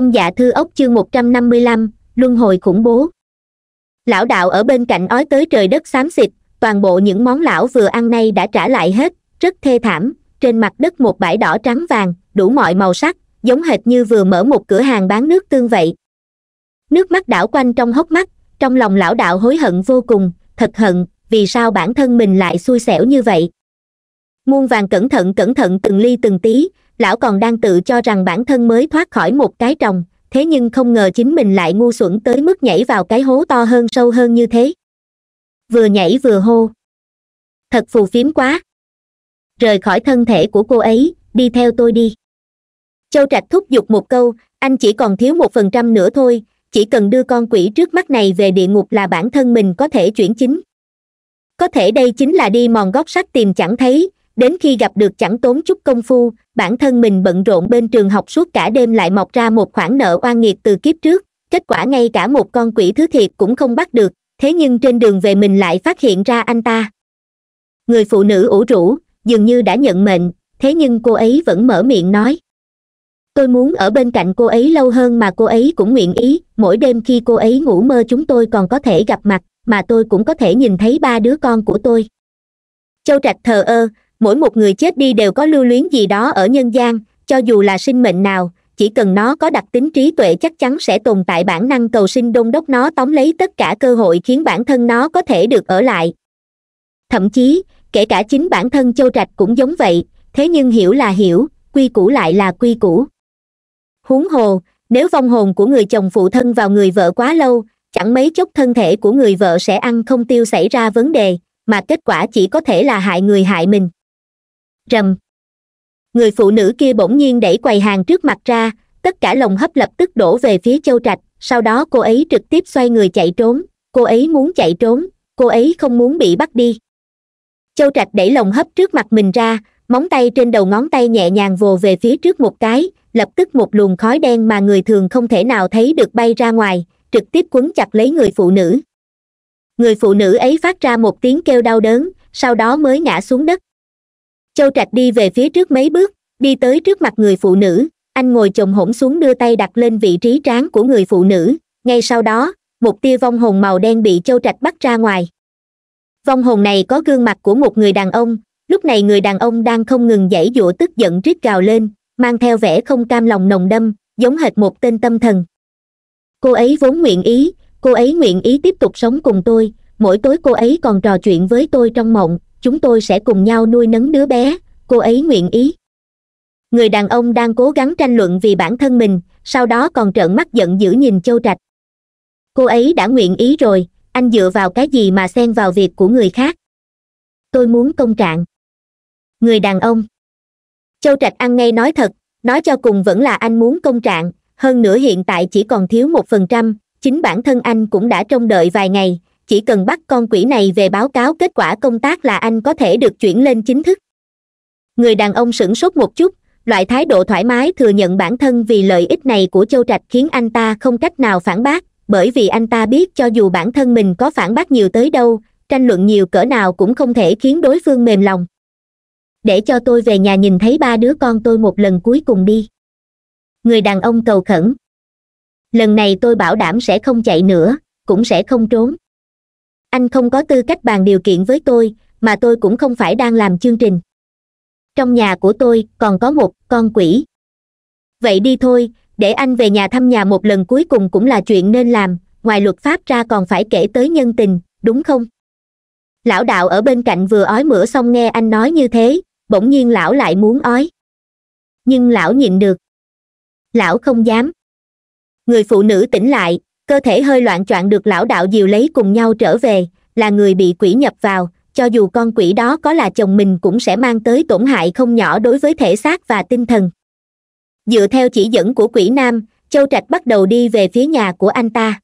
thâm dạ thư ốc chương một trăm năm mươi lăm luân hồi khủng bố lão đạo ở bên cạnh ói tới trời đất xám xịt toàn bộ những món lão vừa ăn nay đã trả lại hết rất thê thảm trên mặt đất một bãi đỏ trắng vàng đủ mọi màu sắc giống hệt như vừa mở một cửa hàng bán nước tương vậy nước mắt đảo quanh trong hốc mắt trong lòng lão đạo hối hận vô cùng thật hận vì sao bản thân mình lại xui xẻo như vậy muôn vàng cẩn thận cẩn thận từng ly từng tí lão còn đang tự cho rằng bản thân mới thoát khỏi một cái tròng thế nhưng không ngờ chính mình lại ngu xuẩn tới mức nhảy vào cái hố to hơn sâu hơn như thế vừa nhảy vừa hô thật phù phiếm quá rời khỏi thân thể của cô ấy đi theo tôi đi châu trạch thúc giục một câu anh chỉ còn thiếu một phần trăm nữa thôi chỉ cần đưa con quỷ trước mắt này về địa ngục là bản thân mình có thể chuyển chính có thể đây chính là đi mòn góc sắt tìm chẳng thấy đến khi gặp được chẳng tốn chút công phu bản thân mình bận rộn bên trường học suốt cả đêm lại mọc ra một khoản nợ oan nghiệt từ kiếp trước kết quả ngay cả một con quỷ thứ thiệt cũng không bắt được thế nhưng trên đường về mình lại phát hiện ra anh ta người phụ nữ ủ rũ dường như đã nhận mệnh thế nhưng cô ấy vẫn mở miệng nói tôi muốn ở bên cạnh cô ấy lâu hơn mà cô ấy cũng nguyện ý mỗi đêm khi cô ấy ngủ mơ chúng tôi còn có thể gặp mặt mà tôi cũng có thể nhìn thấy ba đứa con của tôi châu trạch thờ ơ mỗi một người chết đi đều có lưu luyến gì đó ở nhân gian cho dù là sinh mệnh nào chỉ cần nó có đặc tính trí tuệ chắc chắn sẽ tồn tại bản năng cầu sinh đôn đốc nó tóm lấy tất cả cơ hội khiến bản thân nó có thể được ở lại thậm chí kể cả chính bản thân châu trạch cũng giống vậy thế nhưng hiểu là hiểu quy củ lại là quy củ huống hồ nếu vong hồn của người chồng phụ thân vào người vợ quá lâu chẳng mấy chốc thân thể của người vợ sẽ ăn không tiêu xảy ra vấn đề mà kết quả chỉ có thể là hại người hại mình rầm người phụ nữ kia bỗng nhiên đẩy quầy hàng trước mặt ra tất cả lồng hấp lập tức đổ về phía châu trạch sau đó cô ấy trực tiếp xoay người chạy trốn cô ấy muốn chạy trốn cô ấy không muốn bị bắt đi châu trạch đẩy lồng hấp trước mặt mình ra móng tay trên đầu ngón tay nhẹ nhàng vồ về phía trước một cái lập tức một luồng khói đen mà người thường không thể nào thấy được bay ra ngoài trực tiếp quấn chặt lấy người phụ nữ người phụ nữ ấy phát ra một tiếng kêu đau đớn sau đó mới ngã xuống đất châu trạch đi về phía trước mấy bước đi tới trước mặt người phụ nữ anh ngồi chồng hổn xuống đưa tay đặt lên vị trí trán của người phụ nữ ngay sau đó một tia vong hồn màu đen bị châu trạch bắt ra ngoài vong hồn này có gương mặt của một người đàn ông lúc này người đàn ông đang không ngừng giãy giụa tức giận rít gào lên mang theo vẻ không cam lòng nồng đâm giống hệt một tên tâm thần cô ấy vốn nguyện ý cô ấy nguyện ý tiếp tục sống cùng tôi mỗi tối cô ấy còn trò chuyện với tôi trong mộng chúng tôi sẽ cùng nhau nuôi nấng đứa bé cô ấy nguyện ý người đàn ông đang cố gắng tranh luận vì bản thân mình sau đó còn trợn mắt giận dữ nhìn châu trạch cô ấy đã nguyện ý rồi anh dựa vào cái gì mà xen vào việc của người khác tôi muốn công trạng người đàn ông châu trạch ăn ngay nói thật nói cho cùng vẫn là anh muốn công trạng hơn nữa hiện tại chỉ còn thiếu một phần trăm chính bản thân anh cũng đã trông đợi vài ngày chỉ cần bắt con quỷ này về báo cáo kết quả công tác là anh có thể được chuyển lên chính thức người đàn ông sửng sốt một chút loại thái độ thoải mái thừa nhận bản thân vì lợi ích này của châu trạch khiến anh ta không cách nào phản bác bởi vì anh ta biết cho dù bản thân mình có phản bác nhiều tới đâu tranh luận nhiều cỡ nào cũng không thể khiến đối phương mềm lòng để cho tôi về nhà nhìn thấy ba đứa con tôi một lần cuối cùng đi người đàn ông cầu khẩn lần này tôi bảo đảm sẽ không chạy nữa cũng sẽ không trốn anh không có tư cách bàn điều kiện với tôi mà tôi cũng không phải đang làm chương trình trong nhà của tôi còn có một con quỷ vậy đi thôi để anh về nhà thăm nhà một lần cuối cùng cũng là chuyện nên làm ngoài luật pháp ra còn phải kể tới nhân tình đúng không lão đạo ở bên cạnh vừa ói mửa xong nghe anh nói như thế bỗng nhiên lão lại muốn ói nhưng lão nhịn được lão không dám người phụ nữ tỉnh lại cơ thể hơi loạn choạng được lão đạo diều lấy cùng nhau trở về là người bị quỷ nhập vào cho dù con quỷ đó có là chồng mình cũng sẽ mang tới tổn hại không nhỏ đối với thể xác và tinh thần dựa theo chỉ dẫn của quỷ nam châu trạch bắt đầu đi về phía nhà của anh ta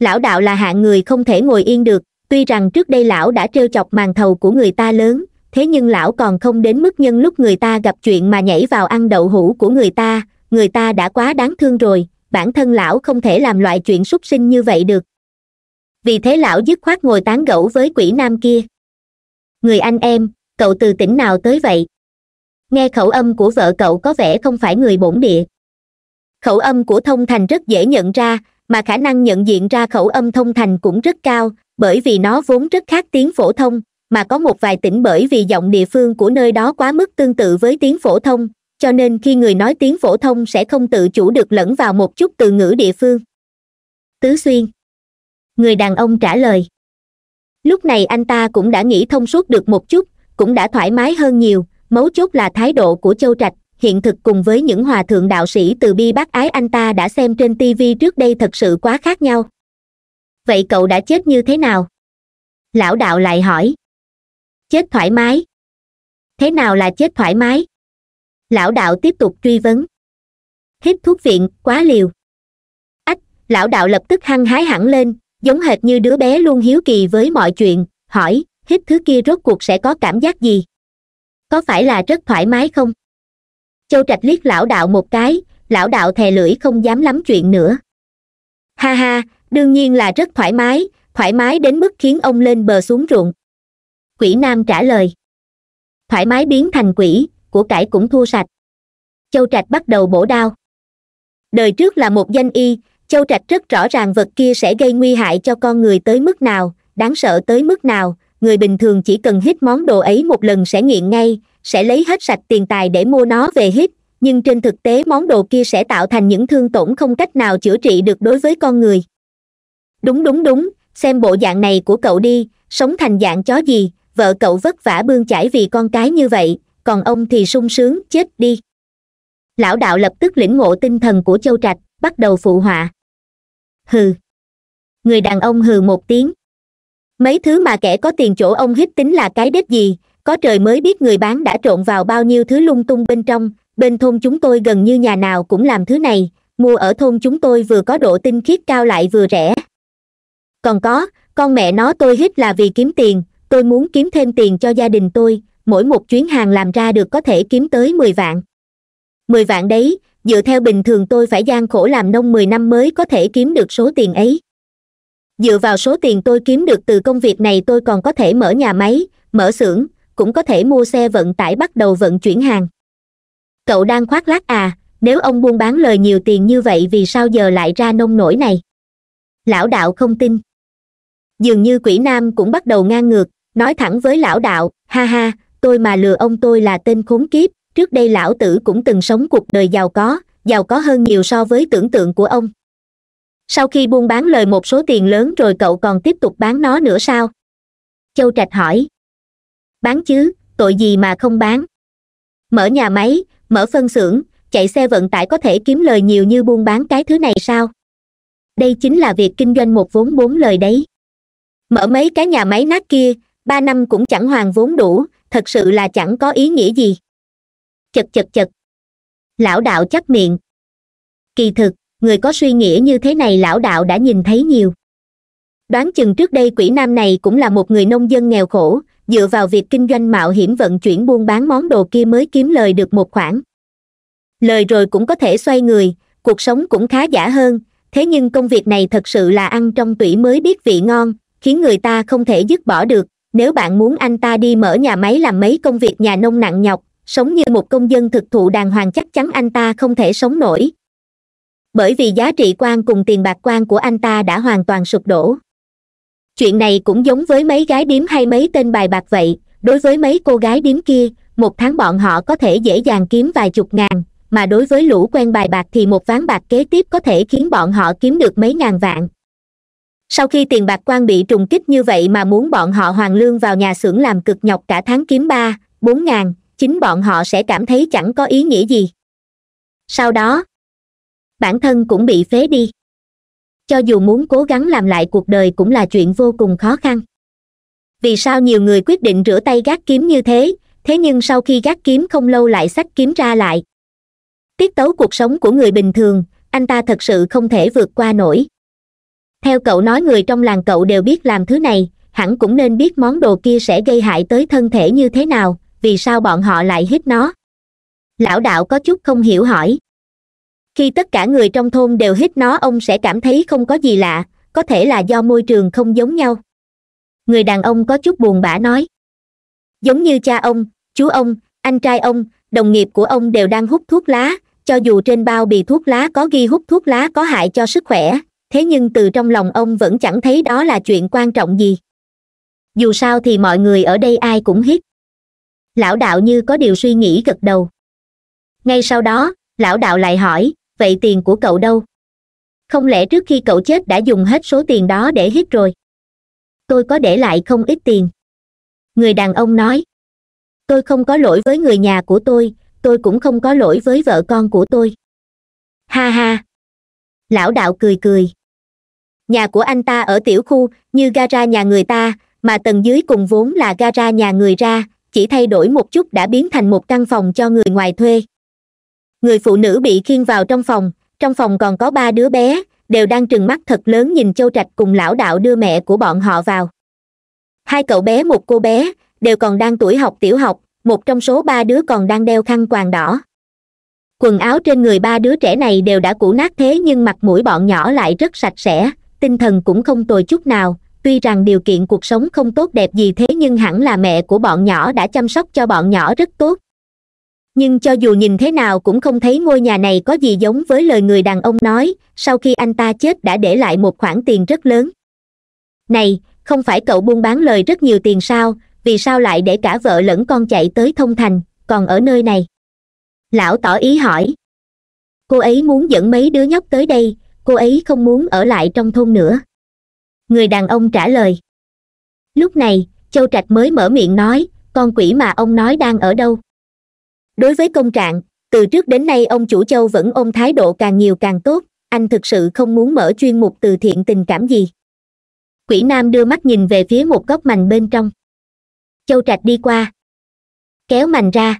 lão đạo là hạng người không thể ngồi yên được tuy rằng trước đây lão đã t chọc màn thầu của người ta lớn thế nhưng lão còn không đến mức nhân lúc người ta gặp chuyện mà nhảy vào ăn đậu hũ của người ta người ta đã quá đáng thương rồi bản thân lão không thể làm loại chuyện súc sinh như vậy được vì thế lão dứt khoát ngồi tán gẫu với quỷ nam kia người anh em cậu từ tỉnh nào tới vậy nghe khẩu âm của vợ cậu có vẻ không phải người bổn địa khẩu âm của thông thành rất dễ nhận ra mà khả năng nhận diện ra khẩu âm thông thành cũng rất cao bởi vì nó vốn rất khác tiếng phổ thông mà có một vài tỉnh bởi vì giọng địa phương của nơi đó quá mức tương tự với tiếng phổ thông cho nên khi người nói tiếng phổ thông sẽ không tự chủ được lẫn vào một chút từ ngữ địa phương tứ xuyên người đàn ông trả lời lúc này anh ta cũng đã nghĩ thông suốt được một chút cũng đã thoải mái hơn nhiều mấu chốt là thái độ của châu trạch hiện thực cùng với những hòa thượng đạo sĩ từ bi bác ái anh ta đã xem trên tv trước đây thật sự quá khác nhau vậy cậu đã chết như thế nào lão đạo lại hỏi chết thoải mái thế nào là chết thoải mái lão đạo tiếp tục truy vấn hiếp thuốc viện quá liều ách lão đạo lập tức hăng hái hẳn lên giống hệt như đứa bé luôn hiếu kỳ với mọi chuyện hỏi hít thứ kia rốt cuộc sẽ có cảm giác gì có phải là rất thoải mái không châu trạch liếc lão đạo một cái lão đạo thè lưỡi không dám lắm chuyện nữa ha ha đương nhiên là rất thoải mái thoải mái đến mức khiến ông lên bờ xuống ruộng quỷ nam trả lời thoải mái biến thành quỷ của cải cũng thua sạch châu trạch bắt đầu bổ đao đời trước là một danh y châu trạch rất rõ ràng vật kia sẽ gây nguy hại cho con người tới mức nào đáng sợ tới mức nào người bình thường chỉ cần hít món đồ ấy một lần sẽ nghiện ngay sẽ lấy hết sạch tiền tài để mua nó về hít nhưng trên thực tế món đồ kia sẽ tạo thành những thương tổn không cách nào chữa trị được đối với con người đúng đúng đúng xem bộ dạng này của cậu đi sống thành dạng chó gì vợ cậu vất vả bươn chải vì con cái như vậy còn ông thì sung sướng chết đi lão đạo lập tức lĩnh ngộ tinh thần của châu trạch bắt đầu phụ họa hừ người đàn ông hừ một tiếng mấy thứ mà kẻ có tiền chỗ ông hít tính là cái đếp gì có trời mới biết người bán đã trộn vào bao nhiêu thứ lung tung bên trong bên thôn chúng tôi gần như nhà nào cũng làm thứ này mua ở thôn chúng tôi vừa có độ tinh khiết cao lại vừa rẻ còn có con mẹ nó tôi hít là vì kiếm tiền tôi muốn kiếm thêm tiền cho gia đình tôi mỗi một chuyến hàng làm ra được có thể kiếm tới mười vạn mười vạn đấy dựa theo bình thường tôi phải gian khổ làm nông mười năm mới có thể kiếm được số tiền ấy dựa vào số tiền tôi kiếm được từ công việc này tôi còn có thể mở nhà máy mở xưởng cũng có thể mua xe vận tải bắt đầu vận chuyển hàng cậu đang khoác lác à nếu ông buôn bán lời nhiều tiền như vậy vì sao giờ lại ra nông nổi này lão đạo không tin dường như quỷ nam cũng bắt đầu ngang ngược nói thẳng với lão đạo ha ha tôi mà lừa ông tôi là tên khốn kiếp trước đây lão tử cũng từng sống cuộc đời giàu có giàu có hơn nhiều so với tưởng tượng của ông sau khi buôn bán lời một số tiền lớn rồi cậu còn tiếp tục bán nó nữa sao châu trạch hỏi bán chứ tội gì mà không bán mở nhà máy mở phân xưởng chạy xe vận tải có thể kiếm lời nhiều như buôn bán cái thứ này sao đây chính là việc kinh doanh một vốn bốn lời đấy mở mấy cái nhà máy nát kia ba năm cũng chẳng hoàn vốn đủ thật sự là chẳng có ý nghĩa gì chật chật chật lão đạo chắc miệng kỳ thực người có suy nghĩ như thế này lão đạo đã nhìn thấy nhiều đoán chừng trước đây quỷ nam này cũng là một người nông dân nghèo khổ dựa vào việc kinh doanh mạo hiểm vận chuyển buôn bán món đồ kia mới kiếm lời được một khoản lời rồi cũng có thể xoay người cuộc sống cũng khá giả hơn thế nhưng công việc này thật sự là ăn trong tủy mới biết vị ngon khiến người ta không thể dứt bỏ được nếu bạn muốn anh ta đi mở nhà máy làm mấy công việc nhà nông nặng nhọc sống như một công dân thực thụ đàng hoàng chắc chắn anh ta không thể sống nổi bởi vì giá trị quan cùng tiền bạc quan của anh ta đã hoàn toàn sụp đổ chuyện này cũng giống với mấy gái điếm hay mấy tên bài bạc vậy đối với mấy cô gái điếm kia một tháng bọn họ có thể dễ dàng kiếm vài chục ngàn mà đối với lũ quen bài bạc thì một ván bạc kế tiếp có thể khiến bọn họ kiếm được mấy ngàn vạn sau khi tiền bạc quan bị trùng kích như vậy mà muốn bọn họ hoàn lương vào nhà xưởng làm cực nhọc cả tháng kiếm ba bốn ngàn chính bọn họ sẽ cảm thấy chẳng có ý nghĩa gì sau đó bản thân cũng bị phế đi cho dù muốn cố gắng làm lại cuộc đời cũng là chuyện vô cùng khó khăn vì sao nhiều người quyết định rửa tay gác kiếm như thế thế nhưng sau khi gác kiếm không lâu lại sách kiếm ra lại tiết tấu cuộc sống của người bình thường anh ta thật sự không thể vượt qua nổi theo cậu nói người trong làng cậu đều biết làm thứ này hẳn cũng nên biết món đồ kia sẽ gây hại tới thân thể như thế nào vì sao bọn họ lại hít nó lão đạo có chút không hiểu hỏi khi tất cả người trong thôn đều hít nó ông sẽ cảm thấy không có gì lạ có thể là do môi trường không giống nhau người đàn ông có chút buồn bã nói giống như cha ông chú ông anh trai ông đồng nghiệp của ông đều đang hút thuốc lá cho dù trên bao bì thuốc lá có ghi hút thuốc lá có hại cho sức khỏe thế nhưng từ trong lòng ông vẫn chẳng thấy đó là chuyện quan trọng gì dù sao thì mọi người ở đây ai cũng hít lão đạo như có điều suy nghĩ gật đầu ngay sau đó lão đạo lại hỏi vậy tiền của cậu đâu không lẽ trước khi cậu chết đã dùng hết số tiền đó để hít rồi tôi có để lại không ít tiền người đàn ông nói tôi không có lỗi với người nhà của tôi tôi cũng không có lỗi với vợ con của tôi ha ha lão đạo cười cười nhà của anh ta ở tiểu khu như gara nhà người ta mà tầng dưới cùng vốn là gara nhà người ra chỉ thay đổi một chút đã biến thành một căn phòng cho người ngoài thuê người phụ nữ bị khiêng vào trong phòng trong phòng còn có ba đứa bé đều đang trừng mắt thật lớn nhìn châu trạch cùng lão đạo đưa mẹ của bọn họ vào hai cậu bé một cô bé đều còn đang tuổi học tiểu học một trong số ba đứa còn đang đeo khăn quàng đỏ quần áo trên người ba đứa trẻ này đều đã cũ nát thế nhưng mặt mũi bọn nhỏ lại rất sạch sẽ tinh thần cũng không tồi chút nào tuy rằng điều kiện cuộc sống không tốt đẹp gì thế nhưng hẳn là mẹ của bọn nhỏ đã chăm sóc cho bọn nhỏ rất tốt nhưng cho dù nhìn thế nào cũng không thấy ngôi nhà này có gì giống với lời người đàn ông nói sau khi anh ta chết đã để lại một khoản tiền rất lớn này không phải cậu buôn bán lời rất nhiều tiền sao vì sao lại để cả vợ lẫn con chạy tới thông thành còn ở nơi này lão tỏ ý hỏi cô ấy muốn dẫn mấy đứa nhóc tới đây cô ấy không muốn ở lại trong thôn nữa người đàn ông trả lời lúc này châu trạch mới mở miệng nói con quỷ mà ông nói đang ở đâu đối với công trạng từ trước đến nay ông chủ châu vẫn ôm thái độ càng nhiều càng tốt anh thực sự không muốn mở chuyên mục từ thiện tình cảm gì quỷ nam đưa mắt nhìn về phía một góc mành bên trong châu trạch đi qua kéo mành ra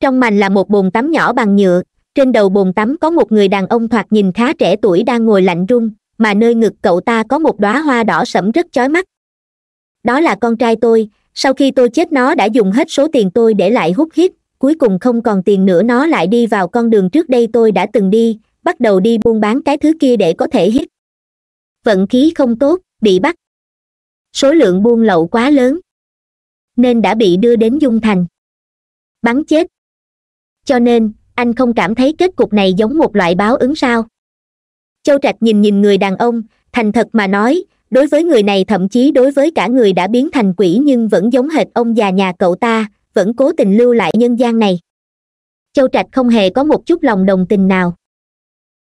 trong mành là một bồn tắm nhỏ bằng nhựa trên đầu bồn tắm có một người đàn ông thoạt nhìn khá trẻ tuổi đang ngồi lạnh run mà nơi ngực cậu ta có một đóa hoa đỏ sẫm rất chói mắt đó là con trai tôi sau khi tôi chết nó đã dùng hết số tiền tôi để lại hút hít cuối cùng không còn tiền nữa nó lại đi vào con đường trước đây tôi đã từng đi bắt đầu đi buôn bán cái thứ kia để có thể hít vận khí không tốt bị bắt số lượng buôn lậu quá lớn nên đã bị đưa đến dung thành bắn chết cho nên anh không cảm thấy kết cục này giống một loại báo ứng sao châu trạch nhìn nhìn người đàn ông thành thật mà nói đối với người này thậm chí đối với cả người đã biến thành quỷ nhưng vẫn giống hệt ông già nhà cậu ta vẫn cố tình lưu lại nhân gian này châu trạch không hề có một chút lòng đồng tình nào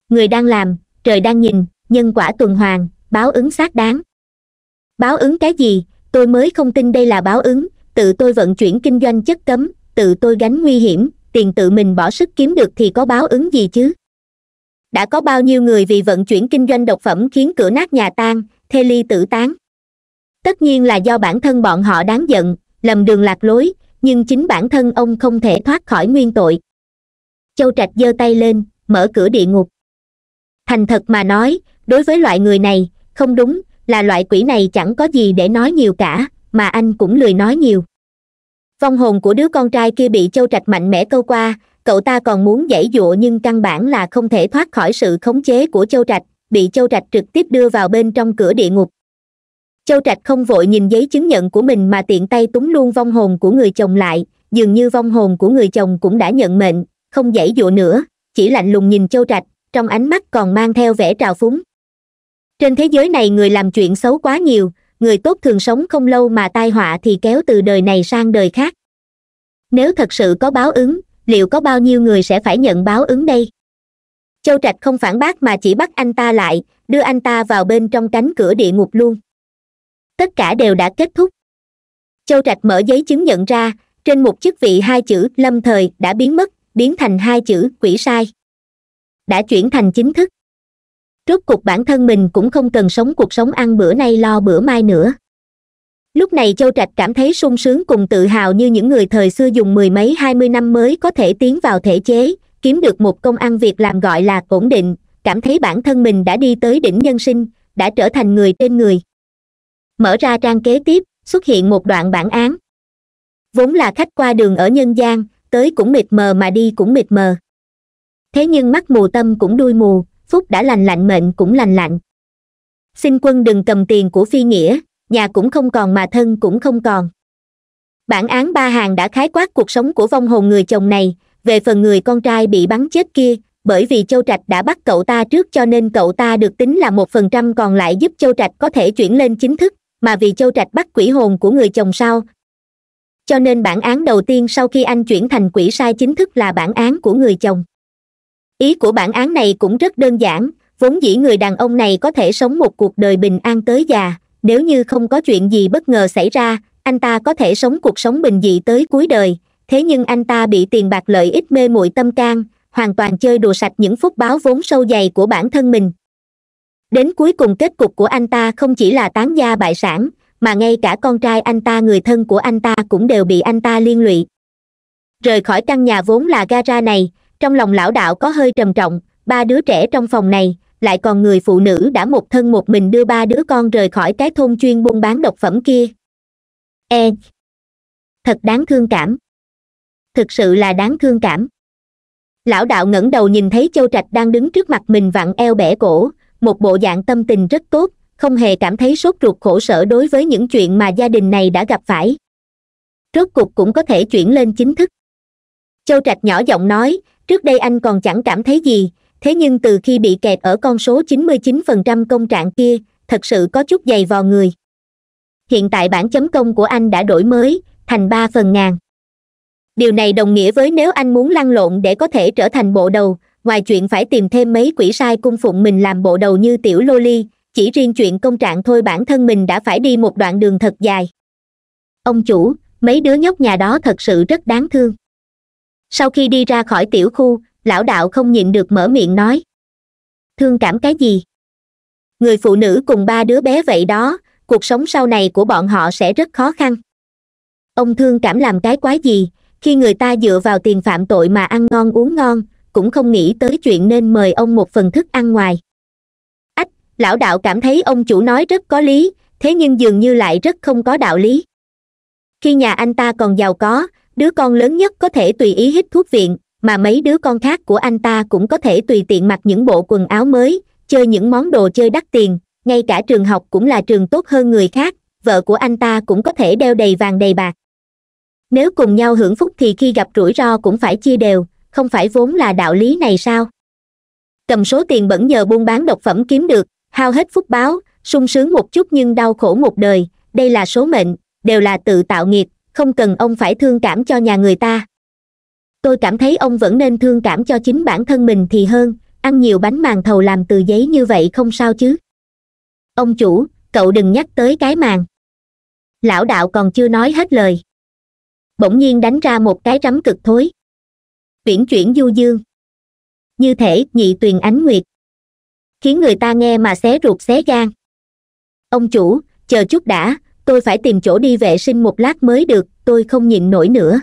người đang làm trời đang nhìn nhân quả tuần hoàn báo ứng xác đáng báo ứng cái gì tôi mới không tin đây là báo ứng tự tôi vận chuyển kinh doanh chất cấm tự tôi gánh nguy hiểm tiền tự mình bỏ sức kiếm được thì có báo ứng gì chứ đã có bao nhiêu người vì vận chuyển kinh doanh độc phẩm khiến cửa nát nhà tan thê ly tử tán tất nhiên là do bản thân bọn họ đáng giận lầm đường lạc lối nhưng chính bản thân ông không thể thoát khỏi nguyên tội châu trạch giơ tay lên mở cửa địa ngục thành thật mà nói đối với loại người này không đúng là loại quỷ này chẳng có gì để nói nhiều cả mà anh cũng lười nói nhiều vong hồn của đứa con trai kia bị châu trạch mạnh mẽ câu qua cậu ta còn muốn giãy dụa nhưng căn bản là không thể thoát khỏi sự khống chế của châu trạch bị châu trạch trực tiếp đưa vào bên trong cửa địa ngục châu trạch không vội nhìn giấy chứng nhận của mình mà tiện tay túng luôn vong hồn của người chồng lại dường như vong hồn của người chồng cũng đã nhận mệnh không giãy dụa nữa chỉ lạnh lùng nhìn châu trạch trong ánh mắt còn mang theo vẻ trào phúng trên thế giới này người làm chuyện xấu quá nhiều người tốt thường sống không lâu mà tai họa thì kéo từ đời này sang đời khác nếu thật sự có báo ứng liệu có bao nhiêu người sẽ phải nhận báo ứng đây châu trạch không phản bác mà chỉ bắt anh ta lại đưa anh ta vào bên trong cánh cửa địa ngục luôn tất cả đều đã kết thúc châu trạch mở giấy chứng nhận ra trên một chức vị hai chữ lâm thời đã biến mất biến thành hai chữ quỷ sai đã chuyển thành chính thức rốt cuộc bản thân mình cũng không cần sống cuộc sống ăn bữa nay lo bữa mai nữa lúc này châu trạch cảm thấy sung sướng cùng tự hào như những người thời xưa dùng mười mấy hai mươi năm mới có thể tiến vào thể chế kiếm được một công ăn việc làm gọi là ổn định cảm thấy bản thân mình đã đi tới đỉnh nhân sinh đã trở thành người trên người mở ra trang kế tiếp xuất hiện một đoạn bản án vốn là khách qua đường ở nhân gian tới cũng mịt mờ mà đi cũng mịt mờ thế nhưng mắt mù tâm cũng đuôi mù phúc đã lành lạnh mệnh cũng lành lạnh xin quân đừng cầm tiền của phi nghĩa nhà cũng không còn mà thân cũng không còn bản án ba hàng đã khái quát cuộc sống của vong hồn người chồng này về phần người con trai bị bắn chết kia bởi vì châu trạch đã bắt cậu ta trước cho nên cậu ta được tính là một phần trăm còn lại giúp châu trạch có thể chuyển lên chính thức mà vì châu trạch bắt quỷ hồn của người chồng sau cho nên bản án đầu tiên sau khi anh chuyển thành quỷ sai chính thức là bản án của người chồng ý của bản án này cũng rất đơn giản vốn dĩ người đàn ông này có thể sống một cuộc đời bình an tới già nếu như không có chuyện gì bất ngờ xảy ra anh ta có thể sống cuộc sống bình dị tới cuối đời thế nhưng anh ta bị tiền bạc lợi ích mê muội tâm can hoàn toàn chơi đùa sạch những phúc báo vốn sâu dày của bản thân mình đến cuối cùng kết cục của anh ta không chỉ là tán gia bại sản mà ngay cả con trai anh ta người thân của anh ta cũng đều bị anh ta liên lụy rời khỏi căn nhà vốn là gara này trong lòng lão đạo có hơi trầm trọng ba đứa trẻ trong phòng này lại còn người phụ nữ đã một thân một mình đưa ba đứa con rời khỏi cái thôn chuyên buôn bán độc phẩm kia e thật đáng thương cảm thực sự là đáng thương cảm lão đạo ngẩng đầu nhìn thấy châu trạch đang đứng trước mặt mình vặn eo bẻ cổ một bộ dạng tâm tình rất tốt không hề cảm thấy sốt ruột khổ sở đối với những chuyện mà gia đình này đã gặp phải rốt cục cũng có thể chuyển lên chính thức châu trạch nhỏ giọng nói trước đây anh còn chẳng cảm thấy gì thế nhưng từ khi bị kẹt ở con số 99% công trạng kia thật sự có chút dày vò người hiện tại bản chấm công của anh đã đổi mới thành ba phần ngàn điều này đồng nghĩa với nếu anh muốn lăn lộn để có thể trở thành bộ đầu ngoài chuyện phải tìm thêm mấy quỷ sai cung phụng mình làm bộ đầu như tiểu loli chỉ riêng chuyện công trạng thôi bản thân mình đã phải đi một đoạn đường thật dài ông chủ mấy đứa nhóc nhà đó thật sự rất đáng thương sau khi đi ra khỏi tiểu khu lão đạo không nhịn được mở miệng nói thương cảm cái gì người phụ nữ cùng ba đứa bé vậy đó cuộc sống sau này của bọn họ sẽ rất khó khăn ông thương cảm làm cái quái gì khi người ta dựa vào tiền phạm tội mà ăn ngon uống ngon cũng không nghĩ tới chuyện nên mời ông một phần thức ăn ngoài ách lão đạo cảm thấy ông chủ nói rất có lý thế nhưng dường như lại rất không có đạo lý khi nhà anh ta còn giàu có đứa con lớn nhất có thể tùy ý hít thuốc viện mà mấy đứa con khác của anh ta cũng có thể tùy tiện mặc những bộ quần áo mới chơi những món đồ chơi đắt tiền ngay cả trường học cũng là trường tốt hơn người khác vợ của anh ta cũng có thể đeo đầy vàng đầy bạc nếu cùng nhau hưởng phúc thì khi gặp rủi ro cũng phải chia đều không phải vốn là đạo lý này sao cầm số tiền bẩn nhờ buôn bán độc phẩm kiếm được hao hết phúc báo sung sướng một chút nhưng đau khổ một đời đây là số mệnh đều là tự tạo nghiệp không cần ông phải thương cảm cho nhà người ta tôi cảm thấy ông vẫn nên thương cảm cho chính bản thân mình thì hơn ăn nhiều bánh màng thầu làm từ giấy như vậy không sao chứ ông chủ cậu đừng nhắc tới cái màng. lão đạo còn chưa nói hết lời bỗng nhiên đánh ra một cái rắm cực thối uyển chuyển du dương như thể nhị tuyền ánh nguyệt khiến người ta nghe mà xé ruột xé gan ông chủ chờ chút đã tôi phải tìm chỗ đi vệ sinh một lát mới được tôi không nhịn nổi nữa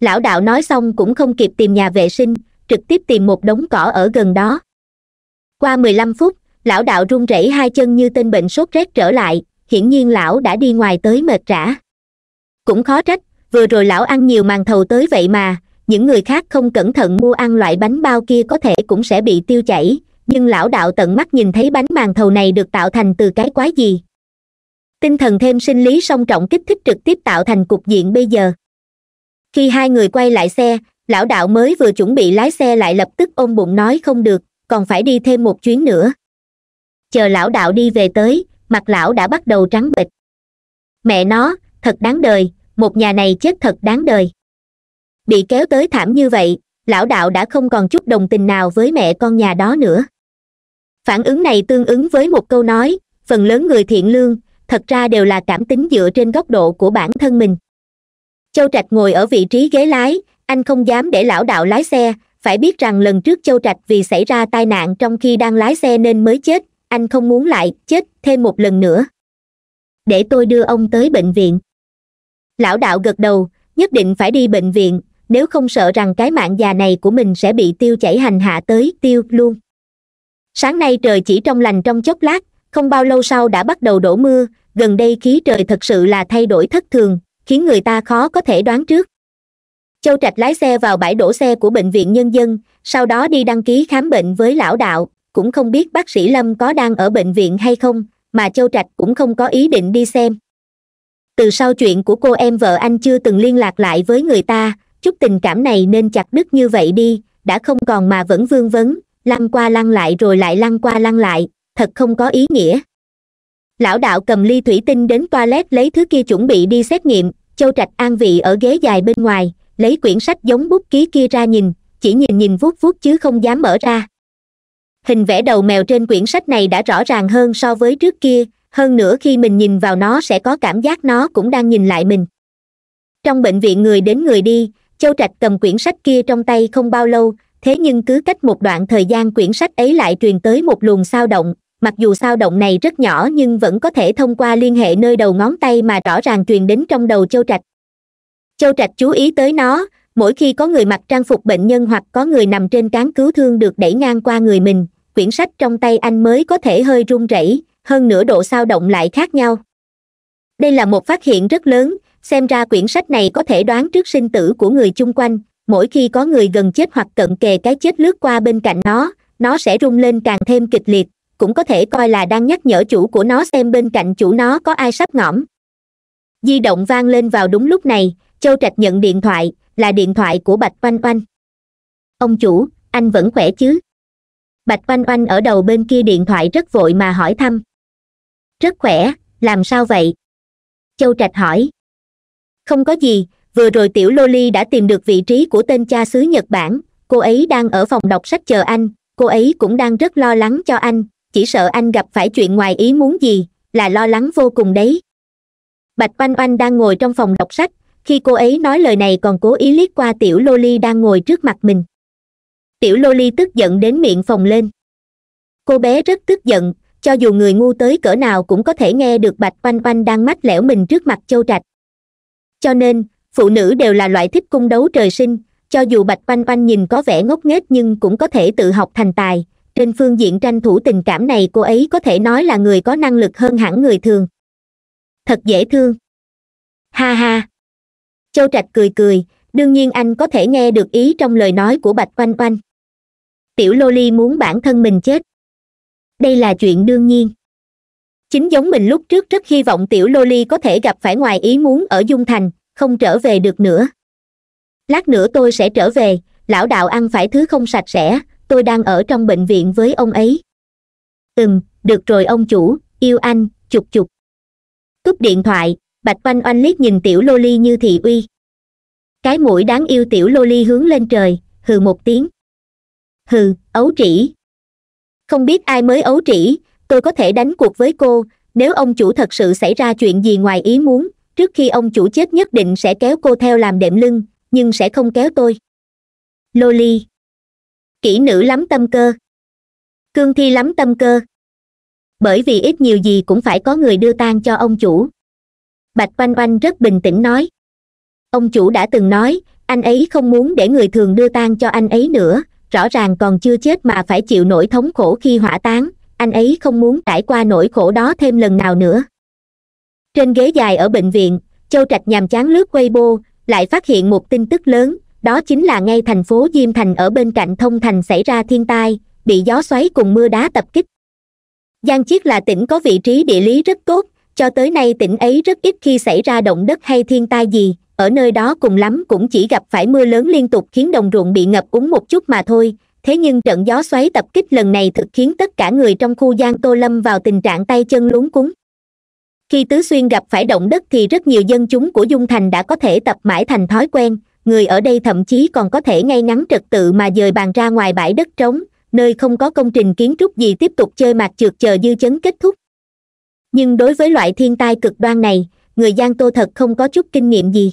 lão đạo nói xong cũng không kịp tìm nhà vệ sinh trực tiếp tìm một đống cỏ ở gần đó qua mười lăm phút lão đạo run rẩy hai chân như tên bệnh sốt rét trở lại hiển nhiên lão đã đi ngoài tới mệt rã cũng khó trách vừa rồi lão ăn nhiều màn thầu tới vậy mà những người khác không cẩn thận mua ăn loại bánh bao kia có thể cũng sẽ bị tiêu chảy nhưng lão đạo tận mắt nhìn thấy bánh màn thầu này được tạo thành từ cái quái gì tinh thần thêm sinh lý song trọng kích thích trực tiếp tạo thành cục diện bây giờ khi hai người quay lại xe lão đạo mới vừa chuẩn bị lái xe lại lập tức ôm bụng nói không được còn phải đi thêm một chuyến nữa chờ lão đạo đi về tới mặt lão đã bắt đầu trắng bệch mẹ nó thật đáng đời một nhà này chết thật đáng đời bị kéo tới thảm như vậy lão đạo đã không còn chút đồng tình nào với mẹ con nhà đó nữa phản ứng này tương ứng với một câu nói phần lớn người thiện lương thật ra đều là cảm tính dựa trên góc độ của bản thân mình châu trạch ngồi ở vị trí ghế lái anh không dám để lão đạo lái xe phải biết rằng lần trước châu trạch vì xảy ra tai nạn trong khi đang lái xe nên mới chết anh không muốn lại chết thêm một lần nữa để tôi đưa ông tới bệnh viện lão đạo gật đầu nhất định phải đi bệnh viện nếu không sợ rằng cái mạng già này của mình sẽ bị tiêu chảy hành hạ tới tiêu luôn sáng nay trời chỉ trong lành trong chốc lát không bao lâu sau đã bắt đầu đổ mưa gần đây khí trời thật sự là thay đổi thất thường khiến người ta khó có thể đoán trước châu trạch lái xe vào bãi đổ xe của bệnh viện nhân dân sau đó đi đăng ký khám bệnh với lão đạo cũng không biết bác sĩ lâm có đang ở bệnh viện hay không mà châu trạch cũng không có ý định đi xem từ sau chuyện của cô em vợ anh chưa từng liên lạc lại với người ta chút tình cảm này nên chặt đứt như vậy đi đã không còn mà vẫn vương vấn lăn qua lăn lại rồi lại lăn qua lăn lại thật không có ý nghĩa lão đạo cầm ly thủy tinh đến toilet lấy thứ kia chuẩn bị đi xét nghiệm châu trạch an vị ở ghế dài bên ngoài lấy quyển sách giống bút ký kia ra nhìn chỉ nhìn nhìn vuốt vuốt chứ không dám mở ra hình vẽ đầu mèo trên quyển sách này đã rõ ràng hơn so với trước kia hơn nữa khi mình nhìn vào nó sẽ có cảm giác nó cũng đang nhìn lại mình trong bệnh viện người đến người đi châu trạch cầm quyển sách kia trong tay không bao lâu thế nhưng cứ cách một đoạn thời gian quyển sách ấy lại truyền tới một luồng sao động mặc dù sao động này rất nhỏ nhưng vẫn có thể thông qua liên hệ nơi đầu ngón tay mà rõ ràng truyền đến trong đầu châu trạch châu trạch chú ý tới nó mỗi khi có người mặc trang phục bệnh nhân hoặc có người nằm trên cán cứu thương được đẩy ngang qua người mình quyển sách trong tay anh mới có thể hơi run rẩy hơn nửa độ sao động lại khác nhau đây là một phát hiện rất lớn xem ra quyển sách này có thể đoán trước sinh tử của người chung quanh mỗi khi có người gần chết hoặc cận kề cái chết lướt qua bên cạnh nó nó sẽ rung lên càng thêm kịch liệt cũng có thể coi là đang nhắc nhở chủ của nó xem bên cạnh chủ nó có ai sắp ngõm di động vang lên vào đúng lúc này châu trạch nhận điện thoại là điện thoại của bạch oanh oanh ông chủ anh vẫn khỏe chứ bạch oanh oanh ở đầu bên kia điện thoại rất vội mà hỏi thăm rất khỏe làm sao vậy châu trạch hỏi không có gì vừa rồi tiểu loli đã tìm được vị trí của tên cha xứ nhật bản cô ấy đang ở phòng đọc sách chờ anh cô ấy cũng đang rất lo lắng cho anh chỉ sợ anh gặp phải chuyện ngoài ý muốn gì là lo lắng vô cùng đấy bạch oanh oanh đang ngồi trong phòng đọc sách khi cô ấy nói lời này còn cố ý liếc qua tiểu lô ly đang ngồi trước mặt mình tiểu lô ly tức giận đến miệng phòng lên cô bé rất tức giận cho dù người ngu tới cỡ nào cũng có thể nghe được bạch oanh oanh đang mách lẻo mình trước mặt châu trạch cho nên phụ nữ đều là loại thích cung đấu trời sinh cho dù bạch oanh oanh nhìn có vẻ ngốc nghếch nhưng cũng có thể tự học thành tài trên phương diện tranh thủ tình cảm này cô ấy có thể nói là người có năng lực hơn hẳn người thường thật dễ thương ha ha châu trạch cười cười đương nhiên anh có thể nghe được ý trong lời nói của bạch Quanh Quanh. tiểu Loli muốn bản thân mình chết đây là chuyện đương nhiên chính giống mình lúc trước rất hy vọng tiểu Loli có thể gặp phải ngoài ý muốn ở dung thành không trở về được nữa lát nữa tôi sẽ trở về lão đạo ăn phải thứ không sạch sẽ tôi đang ở trong bệnh viện với ông ấy ừm được rồi ông chủ yêu anh chục chục cúp điện thoại bạch oanh oanh liếc nhìn tiểu loli như thị uy cái mũi đáng yêu tiểu loli hướng lên trời hừ một tiếng hừ ấu trĩ không biết ai mới ấu trĩ tôi có thể đánh cuộc với cô nếu ông chủ thật sự xảy ra chuyện gì ngoài ý muốn trước khi ông chủ chết nhất định sẽ kéo cô theo làm đệm lưng nhưng sẽ không kéo tôi loli kỹ nữ lắm tâm cơ cương thi lắm tâm cơ bởi vì ít nhiều gì cũng phải có người đưa tang cho ông chủ bạch oanh oanh rất bình tĩnh nói ông chủ đã từng nói anh ấy không muốn để người thường đưa tang cho anh ấy nữa rõ ràng còn chưa chết mà phải chịu nỗi thống khổ khi hỏa táng anh ấy không muốn trải qua nỗi khổ đó thêm lần nào nữa trên ghế dài ở bệnh viện châu trạch nhàm chán lướt Weibo, lại phát hiện một tin tức lớn đó chính là ngay thành phố diêm thành ở bên cạnh thông thành xảy ra thiên tai bị gió xoáy cùng mưa đá tập kích giang chiết là tỉnh có vị trí địa lý rất tốt cho tới nay tỉnh ấy rất ít khi xảy ra động đất hay thiên tai gì ở nơi đó cùng lắm cũng chỉ gặp phải mưa lớn liên tục khiến đồng ruộng bị ngập úng một chút mà thôi thế nhưng trận gió xoáy tập kích lần này thực khiến tất cả người trong khu giang tô lâm vào tình trạng tay chân luống cuống khi tứ xuyên gặp phải động đất thì rất nhiều dân chúng của dung thành đã có thể tập mãi thành thói quen người ở đây thậm chí còn có thể ngay ngắn trật tự mà dời bàn ra ngoài bãi đất trống nơi không có công trình kiến trúc gì tiếp tục chơi mặt trượt chờ dư chấn kết thúc nhưng đối với loại thiên tai cực đoan này người giang tô thật không có chút kinh nghiệm gì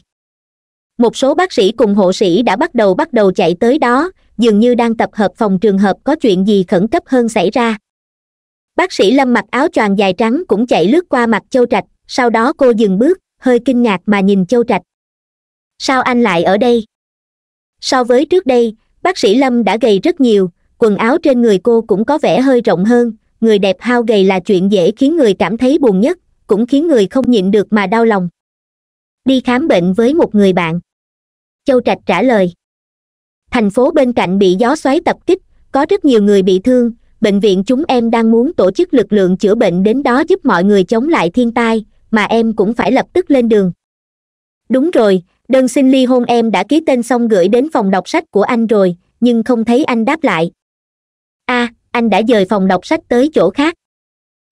một số bác sĩ cùng hộ sĩ đã bắt đầu bắt đầu chạy tới đó dường như đang tập hợp phòng trường hợp có chuyện gì khẩn cấp hơn xảy ra bác sĩ lâm mặc áo choàng dài trắng cũng chạy lướt qua mặt châu trạch sau đó cô dừng bước hơi kinh ngạc mà nhìn châu trạch sao anh lại ở đây so với trước đây bác sĩ lâm đã gầy rất nhiều quần áo trên người cô cũng có vẻ hơi rộng hơn người đẹp hao gầy là chuyện dễ khiến người cảm thấy buồn nhất cũng khiến người không nhịn được mà đau lòng đi khám bệnh với một người bạn châu trạch trả lời thành phố bên cạnh bị gió xoáy tập kích có rất nhiều người bị thương bệnh viện chúng em đang muốn tổ chức lực lượng chữa bệnh đến đó giúp mọi người chống lại thiên tai mà em cũng phải lập tức lên đường đúng rồi đơn xin ly hôn em đã ký tên xong gửi đến phòng đọc sách của anh rồi nhưng không thấy anh đáp lại a à, anh đã dời phòng đọc sách tới chỗ khác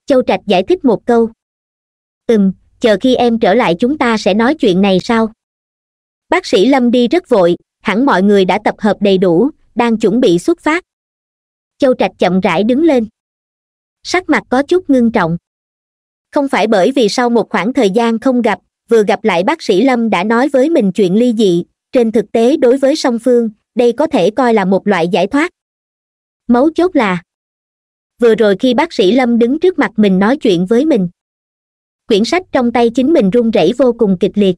châu trạch giải thích một câu ừm chờ khi em trở lại chúng ta sẽ nói chuyện này sao bác sĩ lâm đi rất vội hẳn mọi người đã tập hợp đầy đủ đang chuẩn bị xuất phát châu trạch chậm rãi đứng lên sắc mặt có chút ngưng trọng không phải bởi vì sau một khoảng thời gian không gặp vừa gặp lại bác sĩ lâm đã nói với mình chuyện ly dị trên thực tế đối với song phương đây có thể coi là một loại giải thoát mấu chốt là vừa rồi khi bác sĩ lâm đứng trước mặt mình nói chuyện với mình quyển sách trong tay chính mình run rẩy vô cùng kịch liệt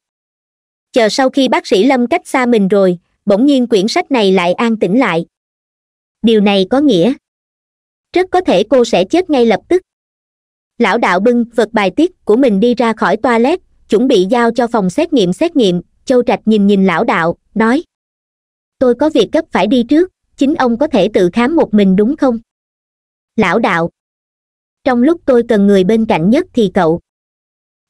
chờ sau khi bác sĩ lâm cách xa mình rồi bỗng nhiên quyển sách này lại an tĩnh lại điều này có nghĩa rất có thể cô sẽ chết ngay lập tức lão đạo bưng vật bài tiết của mình đi ra khỏi toilet chuẩn bị giao cho phòng xét nghiệm xét nghiệm châu trạch nhìn nhìn lão đạo nói tôi có việc gấp phải đi trước chính ông có thể tự khám một mình đúng không lão đạo trong lúc tôi cần người bên cạnh nhất thì cậu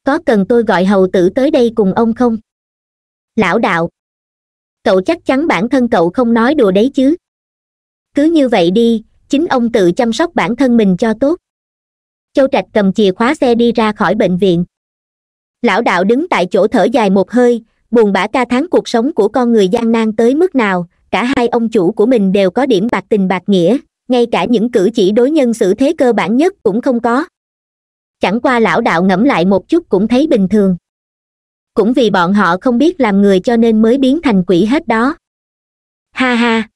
có cần tôi gọi hầu tử tới đây cùng ông không lão đạo cậu chắc chắn bản thân cậu không nói đùa đấy chứ cứ như vậy đi chính ông tự chăm sóc bản thân mình cho tốt châu trạch cầm chìa khóa xe đi ra khỏi bệnh viện lão đạo đứng tại chỗ thở dài một hơi buồn bã ca thán cuộc sống của con người gian nan tới mức nào cả hai ông chủ của mình đều có điểm bạc tình bạc nghĩa ngay cả những cử chỉ đối nhân xử thế cơ bản nhất cũng không có chẳng qua lão đạo ngẫm lại một chút cũng thấy bình thường cũng vì bọn họ không biết làm người cho nên mới biến thành quỷ hết đó ha ha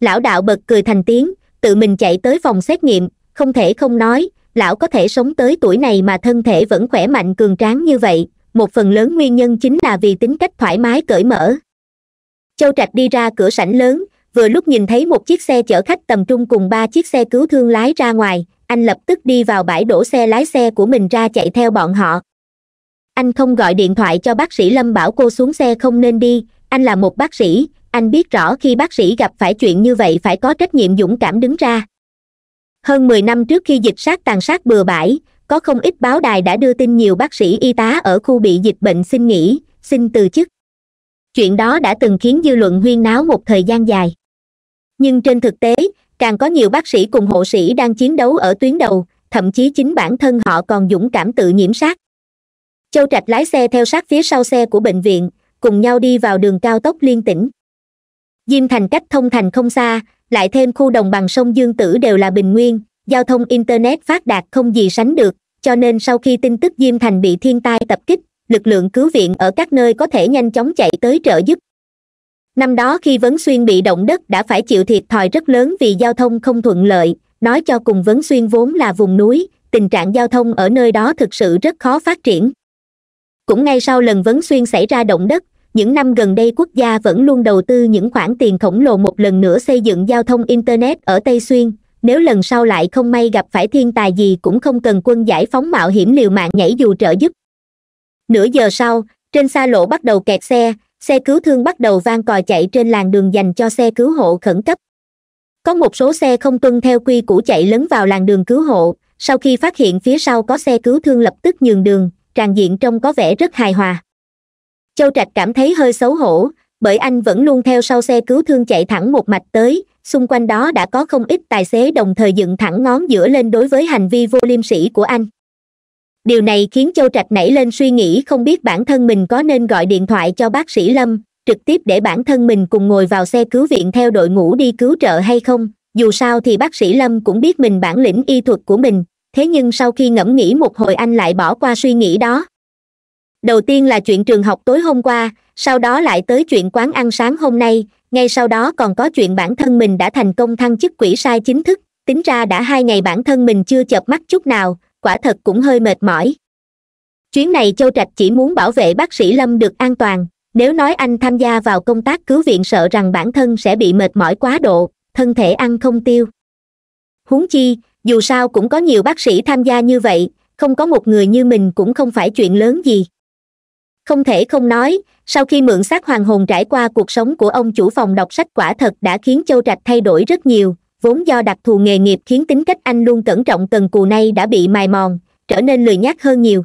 lão đạo bật cười thành tiếng tự mình chạy tới phòng xét nghiệm không thể không nói lão có thể sống tới tuổi này mà thân thể vẫn khỏe mạnh cường tráng như vậy một phần lớn nguyên nhân chính là vì tính cách thoải mái cởi mở châu trạch đi ra cửa sảnh lớn vừa lúc nhìn thấy một chiếc xe chở khách tầm trung cùng ba chiếc xe cứu thương lái ra ngoài anh lập tức đi vào bãi đổ xe lái xe của mình ra chạy theo bọn họ anh không gọi điện thoại cho bác sĩ lâm bảo cô xuống xe không nên đi anh là một bác sĩ anh biết rõ khi bác sĩ gặp phải chuyện như vậy phải có trách nhiệm dũng cảm đứng ra hơn mười năm trước khi dịch sát tàn sát bừa bãi có không ít báo đài đã đưa tin nhiều bác sĩ y tá ở khu bị dịch bệnh xin nghỉ xin từ chức chuyện đó đã từng khiến dư luận huyên náo một thời gian dài nhưng trên thực tế càng có nhiều bác sĩ cùng hộ sĩ đang chiến đấu ở tuyến đầu thậm chí chính bản thân họ còn dũng cảm tự nhiễm sát châu trạch lái xe theo sát phía sau xe của bệnh viện cùng nhau đi vào đường cao tốc liên tỉnh diêm thành cách thông thành không xa lại thêm khu đồng bằng sông dương tử đều là bình nguyên giao thông internet phát đạt không gì sánh được cho nên sau khi tin tức diêm thành bị thiên tai tập kích lực lượng cứu viện ở các nơi có thể nhanh chóng chạy tới trợ giúp năm đó khi vấn xuyên bị động đất đã phải chịu thiệt thòi rất lớn vì giao thông không thuận lợi nói cho cùng vấn xuyên vốn là vùng núi tình trạng giao thông ở nơi đó thực sự rất khó phát triển cũng ngay sau lần vấn xuyên xảy ra động đất những năm gần đây quốc gia vẫn luôn đầu tư những khoản tiền khổng lồ một lần nữa xây dựng giao thông internet ở tây xuyên nếu lần sau lại không may gặp phải thiên tài gì cũng không cần quân giải phóng mạo hiểm liều mạng nhảy dù trợ giúp nửa giờ sau trên xa lộ bắt đầu kẹt xe xe cứu thương bắt đầu vang còi chạy trên làn đường dành cho xe cứu hộ khẩn cấp có một số xe không tuân theo quy củ chạy lấn vào làn đường cứu hộ sau khi phát hiện phía sau có xe cứu thương lập tức nhường đường tràn diện trông có vẻ rất hài hòa châu trạch cảm thấy hơi xấu hổ bởi anh vẫn luôn theo sau xe cứu thương chạy thẳng một mạch tới xung quanh đó đã có không ít tài xế đồng thời dựng thẳng ngón giữa lên đối với hành vi vô liêm sỉ của anh điều này khiến châu trạch nảy lên suy nghĩ không biết bản thân mình có nên gọi điện thoại cho bác sĩ lâm trực tiếp để bản thân mình cùng ngồi vào xe cứu viện theo đội ngũ đi cứu trợ hay không dù sao thì bác sĩ lâm cũng biết mình bản lĩnh y thuật của mình thế nhưng sau khi ngẫm nghĩ một hồi anh lại bỏ qua suy nghĩ đó đầu tiên là chuyện trường học tối hôm qua sau đó lại tới chuyện quán ăn sáng hôm nay ngay sau đó còn có chuyện bản thân mình đã thành công thăng chức quỷ sai chính thức tính ra đã hai ngày bản thân mình chưa chợp mắt chút nào quả thật cũng hơi mệt mỏi chuyến này châu trạch chỉ muốn bảo vệ bác sĩ lâm được an toàn nếu nói anh tham gia vào công tác cứu viện sợ rằng bản thân sẽ bị mệt mỏi quá độ thân thể ăn không tiêu huống chi dù sao cũng có nhiều bác sĩ tham gia như vậy không có một người như mình cũng không phải chuyện lớn gì không thể không nói sau khi mượn xác hoàng hồn trải qua cuộc sống của ông chủ phòng đọc sách quả thật đã khiến châu trạch thay đổi rất nhiều vốn do đặc thù nghề nghiệp khiến tính cách anh luôn cẩn trọng cần cù nay đã bị mài mòn trở nên lười nhác hơn nhiều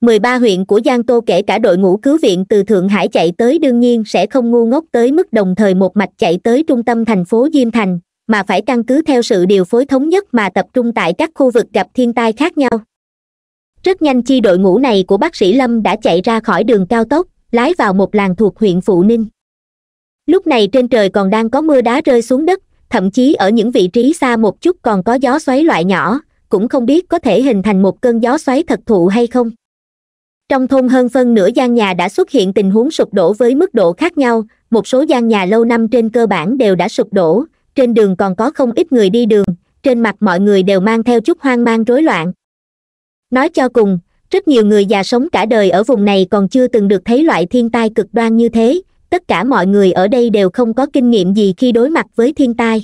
mười ba huyện của giang tô kể cả đội ngũ cứu viện từ thượng hải chạy tới đương nhiên sẽ không ngu ngốc tới mức đồng thời một mạch chạy tới trung tâm thành phố diêm thành mà phải căn cứ theo sự điều phối thống nhất mà tập trung tại các khu vực gặp thiên tai khác nhau rất nhanh chi đội ngũ này của bác sĩ lâm đã chạy ra khỏi đường cao tốc lái vào một làng thuộc huyện phụ ninh lúc này trên trời còn đang có mưa đá rơi xuống đất thậm chí ở những vị trí xa một chút còn có gió xoáy loại nhỏ cũng không biết có thể hình thành một cơn gió xoáy thật thụ hay không trong thôn hơn phân nửa gian nhà đã xuất hiện tình huống sụp đổ với mức độ khác nhau một số gian nhà lâu năm trên cơ bản đều đã sụp đổ trên đường còn có không ít người đi đường trên mặt mọi người đều mang theo chút hoang mang rối loạn nói cho cùng rất nhiều người già sống cả đời ở vùng này còn chưa từng được thấy loại thiên tai cực đoan như thế tất cả mọi người ở đây đều không có kinh nghiệm gì khi đối mặt với thiên tai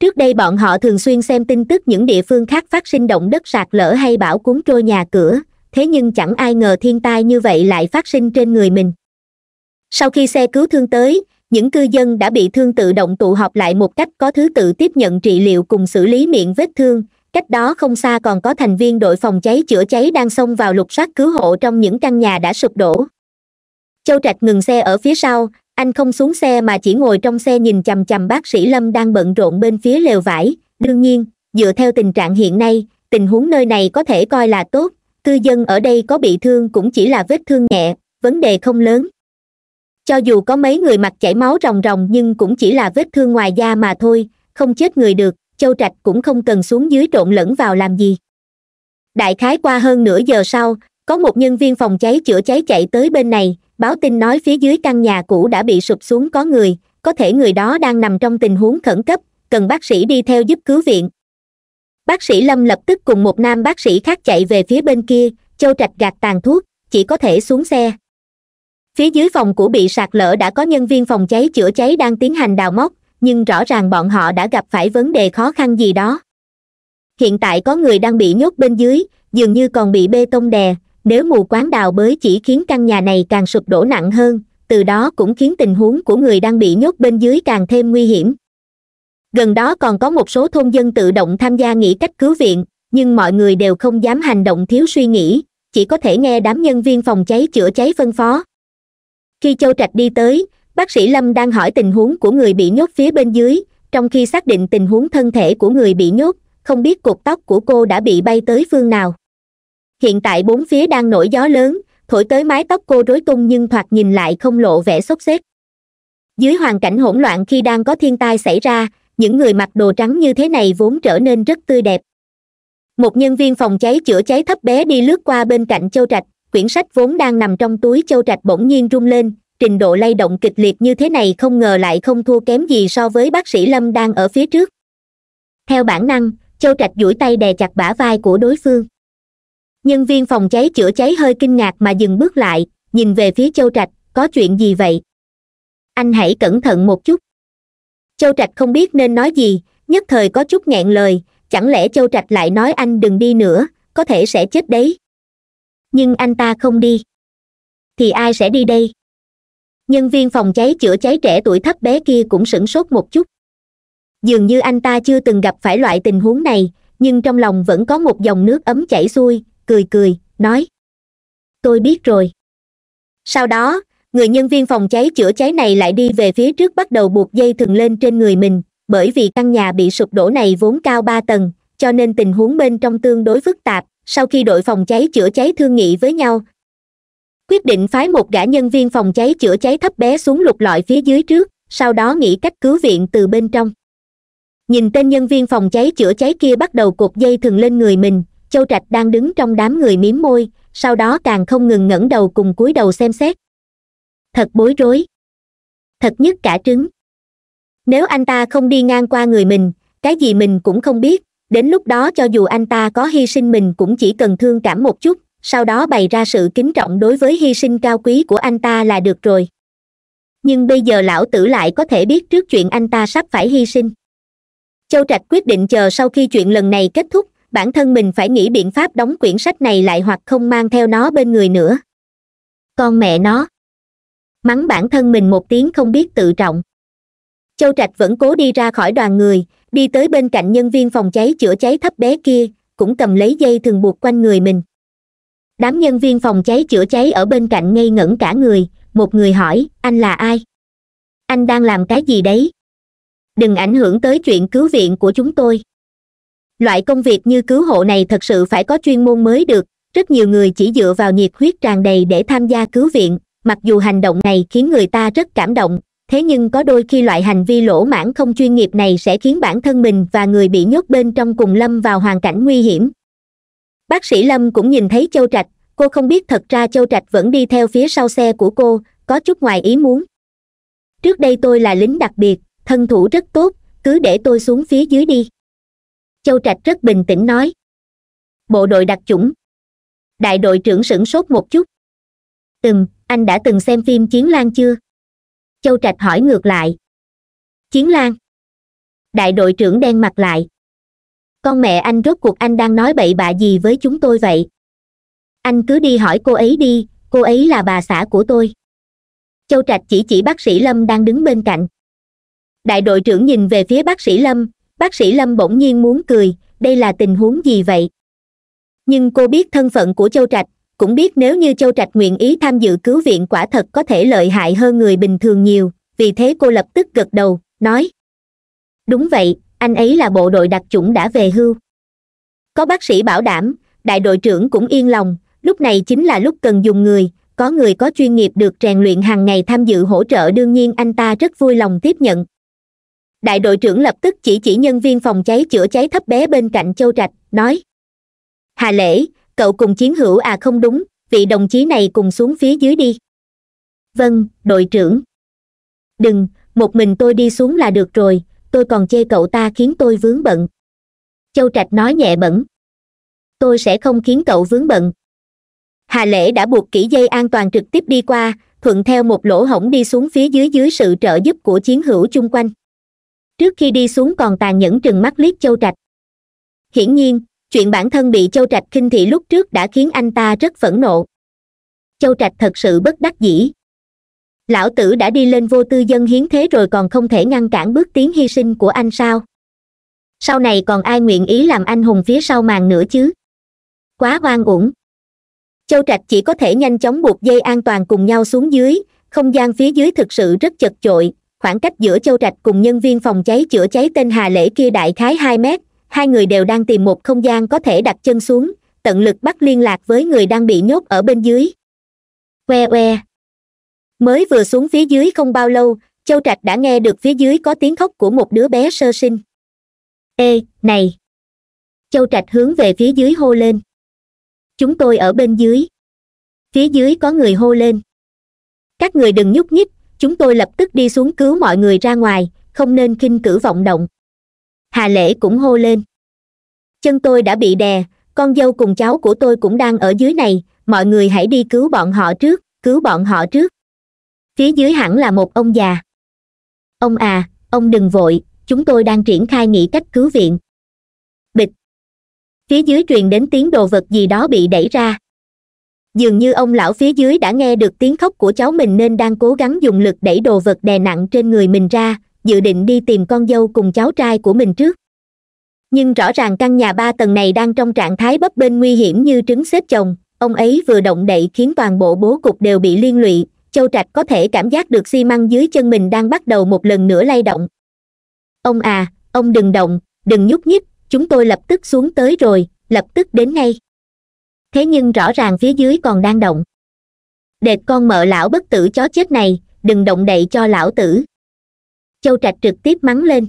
trước đây bọn họ thường xuyên xem tin tức những địa phương khác phát sinh động đất sạt lở hay bão cuốn trôi nhà cửa thế nhưng chẳng ai ngờ thiên tai như vậy lại phát sinh trên người mình sau khi xe cứu thương tới những cư dân đã bị thương tự động tụ họp lại một cách có thứ tự tiếp nhận trị liệu cùng xử lý miệng vết thương cách đó không xa còn có thành viên đội phòng cháy chữa cháy đang xông vào lục soát cứu hộ trong những căn nhà đã sụp đổ châu trạch ngừng xe ở phía sau anh không xuống xe mà chỉ ngồi trong xe nhìn chằm chằm bác sĩ lâm đang bận rộn bên phía lều vải đương nhiên dựa theo tình trạng hiện nay tình huống nơi này có thể coi là tốt cư dân ở đây có bị thương cũng chỉ là vết thương nhẹ vấn đề không lớn cho dù có mấy người mặc chảy máu ròng ròng nhưng cũng chỉ là vết thương ngoài da mà thôi không chết người được châu trạch cũng không cần xuống dưới trộn lẫn vào làm gì đại khái qua hơn nửa giờ sau có một nhân viên phòng cháy chữa cháy chạy tới bên này báo tin nói phía dưới căn nhà cũ đã bị sụp xuống có người có thể người đó đang nằm trong tình huống khẩn cấp cần bác sĩ đi theo giúp cứu viện bác sĩ lâm lập tức cùng một nam bác sĩ khác chạy về phía bên kia châu trạch gạt tàn thuốc chỉ có thể xuống xe phía dưới phòng cũ bị sạt lở đã có nhân viên phòng cháy chữa cháy đang tiến hành đào móc nhưng rõ ràng bọn họ đã gặp phải vấn đề khó khăn gì đó hiện tại có người đang bị nhốt bên dưới dường như còn bị bê tông đè nếu mù quáng đào bới chỉ khiến căn nhà này càng sụp đổ nặng hơn từ đó cũng khiến tình huống của người đang bị nhốt bên dưới càng thêm nguy hiểm gần đó còn có một số thôn dân tự động tham gia nghĩ cách cứu viện nhưng mọi người đều không dám hành động thiếu suy nghĩ chỉ có thể nghe đám nhân viên phòng cháy chữa cháy phân phó khi châu trạch đi tới bác sĩ lâm đang hỏi tình huống của người bị nhốt phía bên dưới trong khi xác định tình huống thân thể của người bị nhốt không biết cột tóc của cô đã bị bay tới phương nào hiện tại bốn phía đang nổi gió lớn thổi tới mái tóc cô rối tung nhưng thoạt nhìn lại không lộ vẻ sốt xếp dưới hoàn cảnh hỗn loạn khi đang có thiên tai xảy ra những người mặc đồ trắng như thế này vốn trở nên rất tươi đẹp một nhân viên phòng cháy chữa cháy thấp bé đi lướt qua bên cạnh châu trạch quyển sách vốn đang nằm trong túi châu trạch bỗng nhiên rung lên trình độ lay động kịch liệt như thế này không ngờ lại không thua kém gì so với bác sĩ lâm đang ở phía trước theo bản năng châu trạch duỗi tay đè chặt bả vai của đối phương nhân viên phòng cháy chữa cháy hơi kinh ngạc mà dừng bước lại nhìn về phía châu trạch có chuyện gì vậy anh hãy cẩn thận một chút châu trạch không biết nên nói gì nhất thời có chút nghẹn lời chẳng lẽ châu trạch lại nói anh đừng đi nữa có thể sẽ chết đấy nhưng anh ta không đi thì ai sẽ đi đây nhân viên phòng cháy chữa cháy trẻ tuổi thấp bé kia cũng sửng sốt một chút dường như anh ta chưa từng gặp phải loại tình huống này nhưng trong lòng vẫn có một dòng nước ấm chảy xuôi cười cười nói tôi biết rồi sau đó người nhân viên phòng cháy chữa cháy này lại đi về phía trước bắt đầu buộc dây thừng lên trên người mình bởi vì căn nhà bị sụp đổ này vốn cao ba tầng cho nên tình huống bên trong tương đối phức tạp sau khi đội phòng cháy chữa cháy thương nghị với nhau quyết định phái một gã nhân viên phòng cháy chữa cháy thấp bé xuống lục lọi phía dưới trước sau đó nghĩ cách cứu viện từ bên trong nhìn tên nhân viên phòng cháy chữa cháy kia bắt đầu cột dây thừng lên người mình châu trạch đang đứng trong đám người mím môi sau đó càng không ngừng ngẩng đầu cùng cúi đầu xem xét thật bối rối thật nhất cả trứng nếu anh ta không đi ngang qua người mình cái gì mình cũng không biết đến lúc đó cho dù anh ta có hy sinh mình cũng chỉ cần thương cảm một chút sau đó bày ra sự kính trọng đối với hy sinh cao quý của anh ta là được rồi nhưng bây giờ lão tử lại có thể biết trước chuyện anh ta sắp phải hy sinh châu trạch quyết định chờ sau khi chuyện lần này kết thúc bản thân mình phải nghĩ biện pháp đóng quyển sách này lại hoặc không mang theo nó bên người nữa con mẹ nó mắng bản thân mình một tiếng không biết tự trọng châu trạch vẫn cố đi ra khỏi đoàn người đi tới bên cạnh nhân viên phòng cháy chữa cháy thấp bé kia cũng cầm lấy dây thường buộc quanh người mình đám nhân viên phòng cháy chữa cháy ở bên cạnh ngây ngẩn cả người một người hỏi anh là ai anh đang làm cái gì đấy đừng ảnh hưởng tới chuyện cứu viện của chúng tôi loại công việc như cứu hộ này thật sự phải có chuyên môn mới được rất nhiều người chỉ dựa vào nhiệt huyết tràn đầy để tham gia cứu viện mặc dù hành động này khiến người ta rất cảm động thế nhưng có đôi khi loại hành vi lỗ mãn không chuyên nghiệp này sẽ khiến bản thân mình và người bị nhốt bên trong cùng lâm vào hoàn cảnh nguy hiểm bác sĩ lâm cũng nhìn thấy châu trạch cô không biết thật ra châu trạch vẫn đi theo phía sau xe của cô có chút ngoài ý muốn trước đây tôi là lính đặc biệt thân thủ rất tốt cứ để tôi xuống phía dưới đi châu trạch rất bình tĩnh nói bộ đội đặc chủng đại đội trưởng sửng sốt một chút từng anh đã từng xem phim chiến lan chưa châu trạch hỏi ngược lại chiến lan đại đội trưởng đen mặt lại con mẹ anh rốt cuộc anh đang nói bậy bạ gì với chúng tôi vậy anh cứ đi hỏi cô ấy đi cô ấy là bà xã của tôi châu trạch chỉ chỉ bác sĩ lâm đang đứng bên cạnh đại đội trưởng nhìn về phía bác sĩ lâm bác sĩ lâm bỗng nhiên muốn cười đây là tình huống gì vậy nhưng cô biết thân phận của châu trạch cũng biết nếu như châu trạch nguyện ý tham dự cứu viện quả thật có thể lợi hại hơn người bình thường nhiều vì thế cô lập tức gật đầu nói đúng vậy anh ấy là bộ đội đặc chủng đã về hưu có bác sĩ bảo đảm đại đội trưởng cũng yên lòng lúc này chính là lúc cần dùng người có người có chuyên nghiệp được rèn luyện hàng ngày tham dự hỗ trợ đương nhiên anh ta rất vui lòng tiếp nhận đại đội trưởng lập tức chỉ chỉ nhân viên phòng cháy chữa cháy thấp bé bên cạnh châu trạch nói hà lễ cậu cùng chiến hữu à không đúng vị đồng chí này cùng xuống phía dưới đi vâng đội trưởng đừng một mình tôi đi xuống là được rồi tôi còn chê cậu ta khiến tôi vướng bận châu trạch nói nhẹ bẩn tôi sẽ không khiến cậu vướng bận hà lễ đã buộc kỹ dây an toàn trực tiếp đi qua thuận theo một lỗ hổng đi xuống phía dưới dưới sự trợ giúp của chiến hữu chung quanh trước khi đi xuống còn tàn nhẫn trừng mắt liếc châu trạch hiển nhiên chuyện bản thân bị châu trạch khinh thị lúc trước đã khiến anh ta rất phẫn nộ châu trạch thật sự bất đắc dĩ lão tử đã đi lên vô tư dân hiến thế rồi còn không thể ngăn cản bước tiến hy sinh của anh sao sau này còn ai nguyện ý làm anh hùng phía sau màn nữa chứ quá oan uổng châu trạch chỉ có thể nhanh chóng buộc dây an toàn cùng nhau xuống dưới không gian phía dưới thực sự rất chật chội khoảng cách giữa châu trạch cùng nhân viên phòng cháy chữa cháy tên hà lễ kia đại khái hai mét hai người đều đang tìm một không gian có thể đặt chân xuống tận lực bắt liên lạc với người đang bị nhốt ở bên dưới que que mới vừa xuống phía dưới không bao lâu châu trạch đã nghe được phía dưới có tiếng khóc của một đứa bé sơ sinh ê này châu trạch hướng về phía dưới hô lên chúng tôi ở bên dưới phía dưới có người hô lên các người đừng nhúc nhích chúng tôi lập tức đi xuống cứu mọi người ra ngoài không nên khinh cử vọng động hà lễ cũng hô lên chân tôi đã bị đè con dâu cùng cháu của tôi cũng đang ở dưới này mọi người hãy đi cứu bọn họ trước cứu bọn họ trước phía dưới hẳn là một ông già ông à ông đừng vội chúng tôi đang triển khai nghĩ cách cứu viện bịch phía dưới truyền đến tiếng đồ vật gì đó bị đẩy ra dường như ông lão phía dưới đã nghe được tiếng khóc của cháu mình nên đang cố gắng dùng lực đẩy đồ vật đè nặng trên người mình ra dự định đi tìm con dâu cùng cháu trai của mình trước nhưng rõ ràng căn nhà ba tầng này đang trong trạng thái bấp bênh nguy hiểm như trứng xếp chồng ông ấy vừa động đậy khiến toàn bộ bố cục đều bị liên lụy châu trạch có thể cảm giác được xi măng dưới chân mình đang bắt đầu một lần nữa lay động ông à ông đừng động đừng nhúc nhích chúng tôi lập tức xuống tới rồi lập tức đến ngay thế nhưng rõ ràng phía dưới còn đang động đệt con mợ lão bất tử chó chết này đừng động đậy cho lão tử châu trạch trực tiếp mắng lên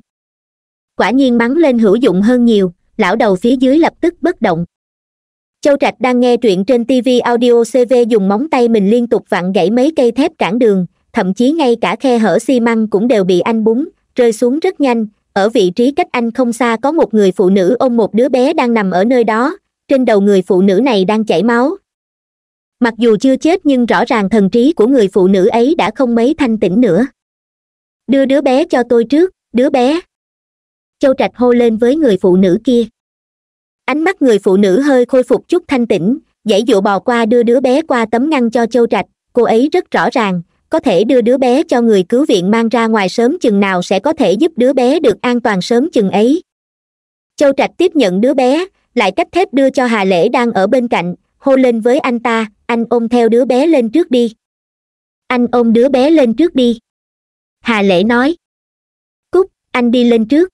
quả nhiên mắng lên hữu dụng hơn nhiều lão đầu phía dưới lập tức bất động châu trạch đang nghe truyện trên tv audio cv dùng móng tay mình liên tục vặn gãy mấy cây thép cản đường thậm chí ngay cả khe hở xi măng cũng đều bị anh búng rơi xuống rất nhanh ở vị trí cách anh không xa có một người phụ nữ ôm một đứa bé đang nằm ở nơi đó trên đầu người phụ nữ này đang chảy máu mặc dù chưa chết nhưng rõ ràng thần trí của người phụ nữ ấy đã không mấy thanh tĩnh nữa đưa đứa bé cho tôi trước đứa bé châu trạch hô lên với người phụ nữ kia ánh mắt người phụ nữ hơi khôi phục chút thanh tĩnh dãy dụ bò qua đưa đứa bé qua tấm ngăn cho châu trạch cô ấy rất rõ ràng có thể đưa đứa bé cho người cứu viện mang ra ngoài sớm chừng nào sẽ có thể giúp đứa bé được an toàn sớm chừng ấy châu trạch tiếp nhận đứa bé lại cách thép đưa cho hà lễ đang ở bên cạnh hô lên với anh ta anh ôm theo đứa bé lên trước đi anh ôm đứa bé lên trước đi hà lễ nói cúc anh đi lên trước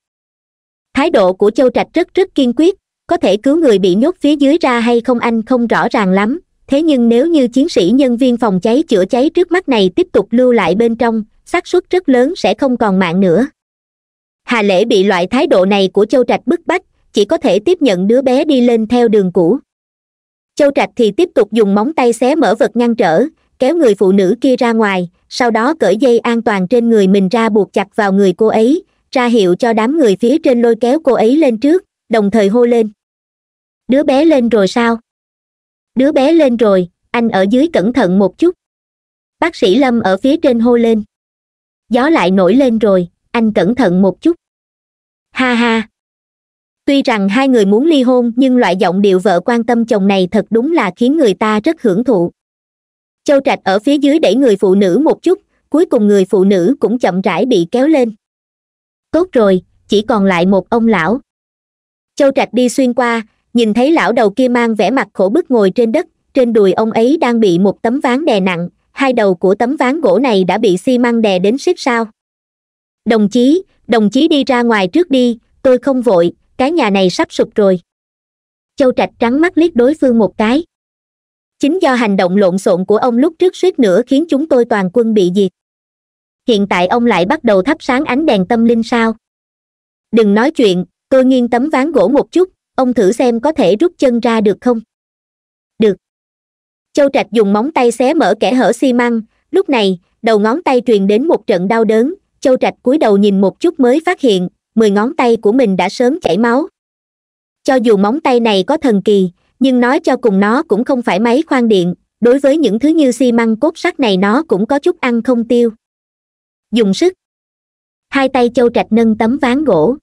thái độ của châu trạch rất rất kiên quyết có thể cứu người bị nhốt phía dưới ra hay không anh không rõ ràng lắm thế nhưng nếu như chiến sĩ nhân viên phòng cháy chữa cháy trước mắt này tiếp tục lưu lại bên trong xác suất rất lớn sẽ không còn mạng nữa hà lễ bị loại thái độ này của châu trạch bức bách chỉ có thể tiếp nhận đứa bé đi lên theo đường cũ châu trạch thì tiếp tục dùng móng tay xé mở vật ngăn trở kéo người phụ nữ kia ra ngoài sau đó cởi dây an toàn trên người mình ra buộc chặt vào người cô ấy ra hiệu cho đám người phía trên lôi kéo cô ấy lên trước đồng thời hô lên đứa bé lên rồi sao đứa bé lên rồi anh ở dưới cẩn thận một chút bác sĩ lâm ở phía trên hô lên gió lại nổi lên rồi anh cẩn thận một chút ha ha tuy rằng hai người muốn ly hôn nhưng loại giọng điệu vợ quan tâm chồng này thật đúng là khiến người ta rất hưởng thụ châu trạch ở phía dưới đẩy người phụ nữ một chút cuối cùng người phụ nữ cũng chậm rãi bị kéo lên tốt rồi chỉ còn lại một ông lão châu trạch đi xuyên qua nhìn thấy lão đầu kia mang vẻ mặt khổ bức ngồi trên đất trên đùi ông ấy đang bị một tấm ván đè nặng hai đầu của tấm ván gỗ này đã bị xi măng đè đến xích sao đồng chí đồng chí đi ra ngoài trước đi tôi không vội cái nhà này sắp sụp rồi châu trạch trắng mắt liếc đối phương một cái chính do hành động lộn xộn của ông lúc trước suýt nữa khiến chúng tôi toàn quân bị diệt hiện tại ông lại bắt đầu thắp sáng ánh đèn tâm linh sao đừng nói chuyện tôi nghiêng tấm ván gỗ một chút ông thử xem có thể rút chân ra được không được châu trạch dùng móng tay xé mở kẻ hở xi măng lúc này đầu ngón tay truyền đến một trận đau đớn châu trạch cúi đầu nhìn một chút mới phát hiện mười ngón tay của mình đã sớm chảy máu cho dù móng tay này có thần kỳ nhưng nói cho cùng nó cũng không phải máy khoan điện đối với những thứ như xi măng cốt sắt này nó cũng có chút ăn không tiêu dùng sức hai tay châu trạch nâng tấm ván gỗ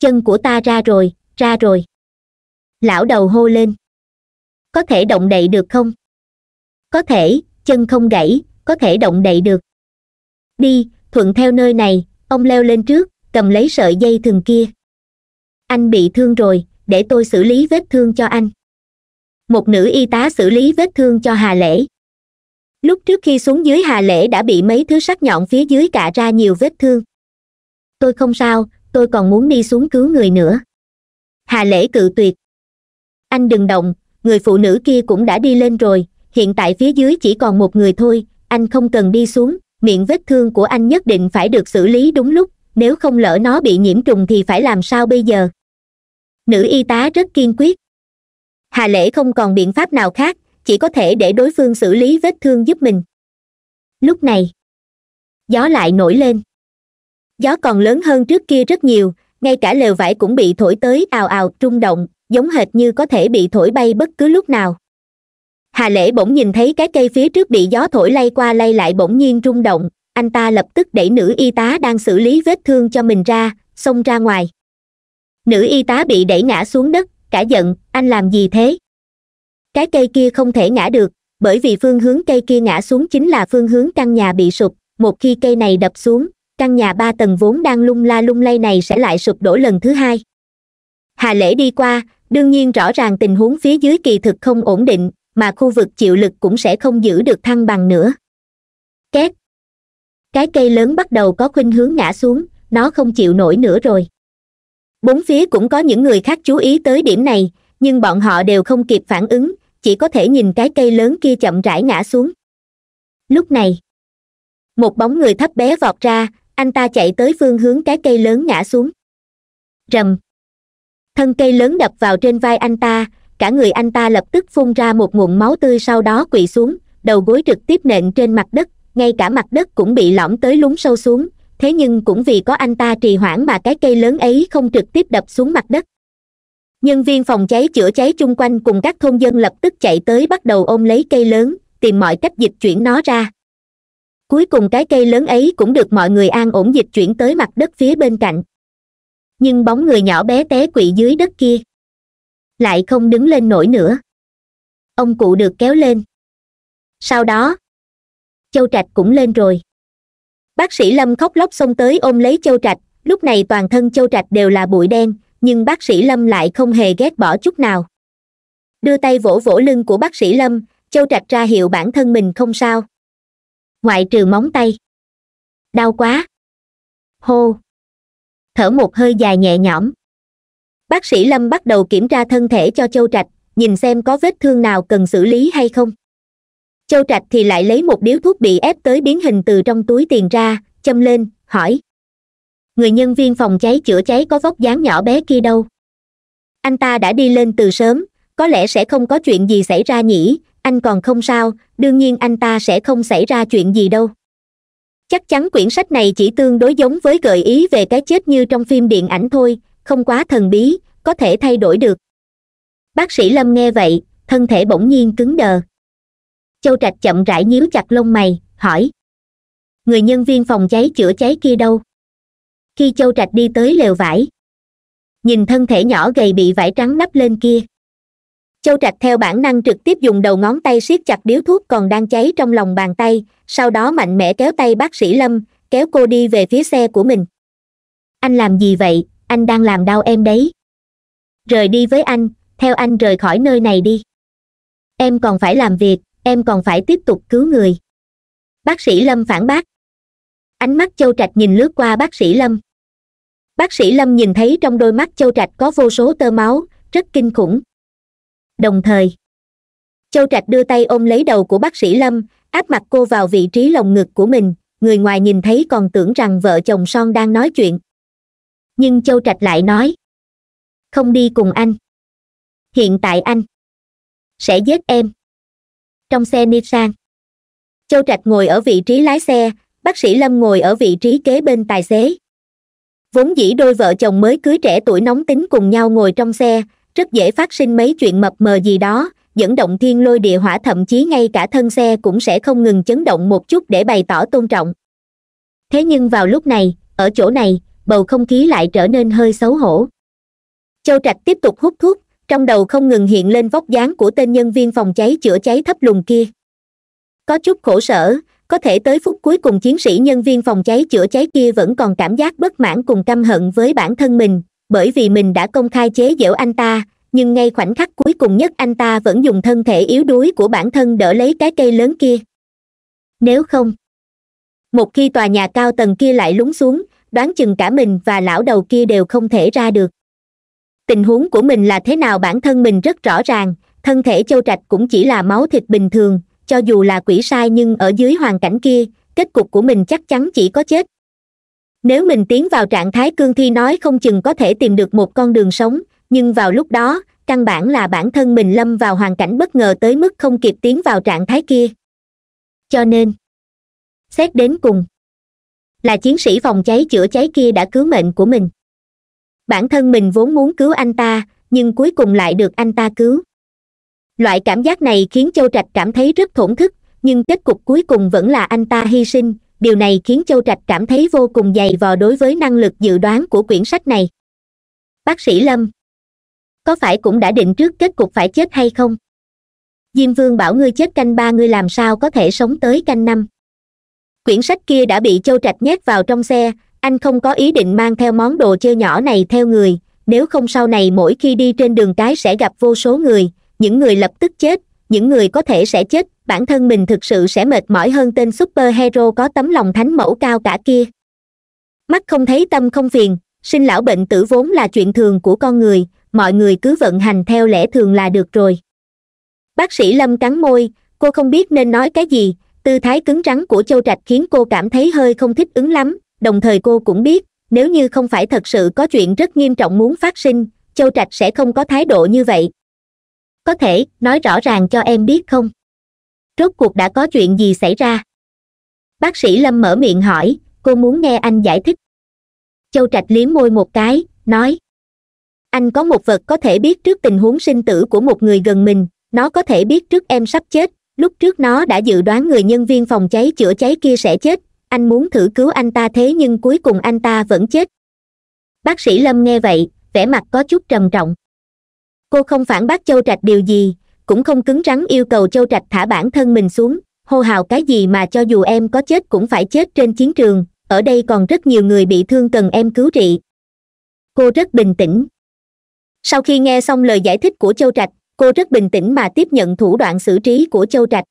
chân của ta ra rồi ra rồi lão đầu hô lên có thể động đậy được không có thể chân không gãy có thể động đậy được đi thuận theo nơi này ông leo lên trước cầm lấy sợi dây thừng kia anh bị thương rồi để tôi xử lý vết thương cho anh một nữ y tá xử lý vết thương cho hà lễ lúc trước khi xuống dưới hà lễ đã bị mấy thứ sắc nhọn phía dưới cạ ra nhiều vết thương tôi không sao tôi còn muốn đi xuống cứu người nữa hà lễ cự tuyệt anh đừng động người phụ nữ kia cũng đã đi lên rồi hiện tại phía dưới chỉ còn một người thôi anh không cần đi xuống miệng vết thương của anh nhất định phải được xử lý đúng lúc nếu không lỡ nó bị nhiễm trùng thì phải làm sao bây giờ nữ y tá rất kiên quyết hà lễ không còn biện pháp nào khác chỉ có thể để đối phương xử lý vết thương giúp mình lúc này gió lại nổi lên gió còn lớn hơn trước kia rất nhiều ngay cả lều vải cũng bị thổi tới ào ào rung động giống hệt như có thể bị thổi bay bất cứ lúc nào hà lễ bỗng nhìn thấy cái cây phía trước bị gió thổi lay qua lay lại bỗng nhiên rung động anh ta lập tức đẩy nữ y tá đang xử lý vết thương cho mình ra xông ra ngoài nữ y tá bị đẩy ngã xuống đất cả giận anh làm gì thế cái cây kia không thể ngã được bởi vì phương hướng cây kia ngã xuống chính là phương hướng căn nhà bị sụp một khi cây này đập xuống căn nhà ba tầng vốn đang lung la lung lay này sẽ lại sụp đổ lần thứ hai hà lễ đi qua đương nhiên rõ ràng tình huống phía dưới kỳ thực không ổn định mà khu vực chịu lực cũng sẽ không giữ được thăng bằng nữa két cái cây lớn bắt đầu có khuynh hướng ngã xuống nó không chịu nổi nữa rồi bốn phía cũng có những người khác chú ý tới điểm này nhưng bọn họ đều không kịp phản ứng chỉ có thể nhìn cái cây lớn kia chậm rãi ngã xuống lúc này một bóng người thấp bé vọt ra anh ta chạy tới phương hướng cái cây lớn ngã xuống rầm thân cây lớn đập vào trên vai anh ta cả người anh ta lập tức phun ra một nguồn máu tươi sau đó quỵ xuống đầu gối trực tiếp nện trên mặt đất ngay cả mặt đất cũng bị lõm tới lún sâu xuống thế nhưng cũng vì có anh ta trì hoãn mà cái cây lớn ấy không trực tiếp đập xuống mặt đất nhân viên phòng cháy chữa cháy chung quanh cùng các thôn dân lập tức chạy tới bắt đầu ôm lấy cây lớn tìm mọi cách dịch chuyển nó ra cuối cùng cái cây lớn ấy cũng được mọi người an ổn dịch chuyển tới mặt đất phía bên cạnh nhưng bóng người nhỏ bé té quỵ dưới đất kia lại không đứng lên nổi nữa ông cụ được kéo lên sau đó châu trạch cũng lên rồi bác sĩ lâm khóc lóc xông tới ôm lấy châu trạch lúc này toàn thân châu trạch đều là bụi đen nhưng bác sĩ lâm lại không hề ghét bỏ chút nào đưa tay vỗ vỗ lưng của bác sĩ lâm châu trạch ra hiệu bản thân mình không sao ngoại trừ móng tay đau quá hô thở một hơi dài nhẹ nhõm bác sĩ lâm bắt đầu kiểm tra thân thể cho châu trạch nhìn xem có vết thương nào cần xử lý hay không châu trạch thì lại lấy một điếu thuốc bị ép tới biến hình từ trong túi tiền ra châm lên hỏi người nhân viên phòng cháy chữa cháy có vóc dáng nhỏ bé kia đâu anh ta đã đi lên từ sớm có lẽ sẽ không có chuyện gì xảy ra nhỉ anh còn không sao đương nhiên anh ta sẽ không xảy ra chuyện gì đâu chắc chắn quyển sách này chỉ tương đối giống với gợi ý về cái chết như trong phim điện ảnh thôi không quá thần bí có thể thay đổi được bác sĩ lâm nghe vậy thân thể bỗng nhiên cứng đờ châu trạch chậm rãi nhíu chặt lông mày hỏi người nhân viên phòng cháy chữa cháy kia đâu khi châu trạch đi tới lều vải nhìn thân thể nhỏ gầy bị vải trắng nắp lên kia châu trạch theo bản năng trực tiếp dùng đầu ngón tay siết chặt điếu thuốc còn đang cháy trong lòng bàn tay sau đó mạnh mẽ kéo tay bác sĩ lâm kéo cô đi về phía xe của mình anh làm gì vậy anh đang làm đau em đấy rời đi với anh theo anh rời khỏi nơi này đi em còn phải làm việc em còn phải tiếp tục cứu người bác sĩ lâm phản bác ánh mắt châu trạch nhìn lướt qua bác sĩ lâm bác sĩ lâm nhìn thấy trong đôi mắt châu trạch có vô số tơ máu rất kinh khủng đồng thời châu trạch đưa tay ôm lấy đầu của bác sĩ lâm áp mặt cô vào vị trí lồng ngực của mình người ngoài nhìn thấy còn tưởng rằng vợ chồng son đang nói chuyện nhưng châu trạch lại nói không đi cùng anh hiện tại anh sẽ giết em trong xe nissan châu trạch ngồi ở vị trí lái xe bác sĩ lâm ngồi ở vị trí kế bên tài xế vốn dĩ đôi vợ chồng mới cưới trẻ tuổi nóng tính cùng nhau ngồi trong xe rất dễ phát sinh mấy chuyện mập mờ gì đó dẫn động thiên lôi địa hỏa thậm chí ngay cả thân xe cũng sẽ không ngừng chấn động một chút để bày tỏ tôn trọng thế nhưng vào lúc này ở chỗ này bầu không khí lại trở nên hơi xấu hổ châu trạch tiếp tục hút thuốc trong đầu không ngừng hiện lên vóc dáng của tên nhân viên phòng cháy chữa cháy thấp lùn kia có chút khổ sở có thể tới phút cuối cùng chiến sĩ nhân viên phòng cháy chữa cháy kia vẫn còn cảm giác bất mãn cùng căm hận với bản thân mình bởi vì mình đã công khai chế giễu anh ta nhưng ngay khoảnh khắc cuối cùng nhất anh ta vẫn dùng thân thể yếu đuối của bản thân đỡ lấy cái cây lớn kia nếu không một khi tòa nhà cao tầng kia lại lún xuống đoán chừng cả mình và lão đầu kia đều không thể ra được tình huống của mình là thế nào bản thân mình rất rõ ràng thân thể châu trạch cũng chỉ là máu thịt bình thường cho dù là quỷ sai nhưng ở dưới hoàn cảnh kia kết cục của mình chắc chắn chỉ có chết nếu mình tiến vào trạng thái cương thi nói không chừng có thể tìm được một con đường sống nhưng vào lúc đó căn bản là bản thân mình lâm vào hoàn cảnh bất ngờ tới mức không kịp tiến vào trạng thái kia cho nên xét đến cùng là chiến sĩ phòng cháy chữa cháy kia đã cứu mệnh của mình bản thân mình vốn muốn cứu anh ta nhưng cuối cùng lại được anh ta cứu loại cảm giác này khiến châu trạch cảm thấy rất thổn thức nhưng kết cục cuối cùng vẫn là anh ta hy sinh điều này khiến châu trạch cảm thấy vô cùng dày vò đối với năng lực dự đoán của quyển sách này bác sĩ lâm có phải cũng đã định trước kết cục phải chết hay không diêm vương bảo ngươi chết canh ba ngươi làm sao có thể sống tới canh năm quyển sách kia đã bị châu trạch nhét vào trong xe anh không có ý định mang theo món đồ chơi nhỏ này theo người nếu không sau này mỗi khi đi trên đường cái sẽ gặp vô số người những người lập tức chết những người có thể sẽ chết bản thân mình thực sự sẽ mệt mỏi hơn tên superhero có tấm lòng thánh mẫu cao cả kia mắt không thấy tâm không phiền sinh lão bệnh tử vốn là chuyện thường của con người mọi người cứ vận hành theo lẽ thường là được rồi bác sĩ lâm cắn môi cô không biết nên nói cái gì tư thái cứng rắn của châu trạch khiến cô cảm thấy hơi không thích ứng lắm đồng thời cô cũng biết nếu như không phải thật sự có chuyện rất nghiêm trọng muốn phát sinh châu trạch sẽ không có thái độ như vậy có thể nói rõ ràng cho em biết không rốt cuộc đã có chuyện gì xảy ra bác sĩ lâm mở miệng hỏi cô muốn nghe anh giải thích châu trạch liếm môi một cái nói anh có một vật có thể biết trước tình huống sinh tử của một người gần mình nó có thể biết trước em sắp chết lúc trước nó đã dự đoán người nhân viên phòng cháy chữa cháy kia sẽ chết anh muốn thử cứu anh ta thế nhưng cuối cùng anh ta vẫn chết bác sĩ lâm nghe vậy vẻ mặt có chút trầm trọng cô không phản bác châu trạch điều gì cũng không cứng rắn yêu cầu châu trạch thả bản thân mình xuống hô hào cái gì mà cho dù em có chết cũng phải chết trên chiến trường ở đây còn rất nhiều người bị thương cần em cứu trị cô rất bình tĩnh sau khi nghe xong lời giải thích của châu trạch cô rất bình tĩnh mà tiếp nhận thủ đoạn xử trí của châu trạch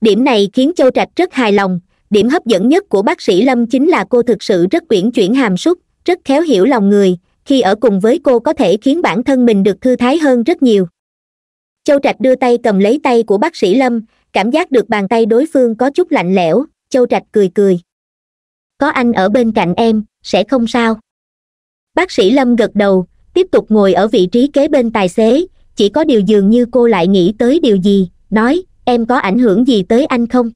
điểm này khiến châu trạch rất hài lòng điểm hấp dẫn nhất của bác sĩ lâm chính là cô thực sự rất quyển chuyển hàm súc rất khéo hiểu lòng người khi ở cùng với cô có thể khiến bản thân mình được thư thái hơn rất nhiều châu trạch đưa tay cầm lấy tay của bác sĩ lâm cảm giác được bàn tay đối phương có chút lạnh lẽo châu trạch cười cười có anh ở bên cạnh em sẽ không sao bác sĩ lâm gật đầu tiếp tục ngồi ở vị trí kế bên tài xế chỉ có điều dường như cô lại nghĩ tới điều gì nói em có ảnh hưởng gì tới anh không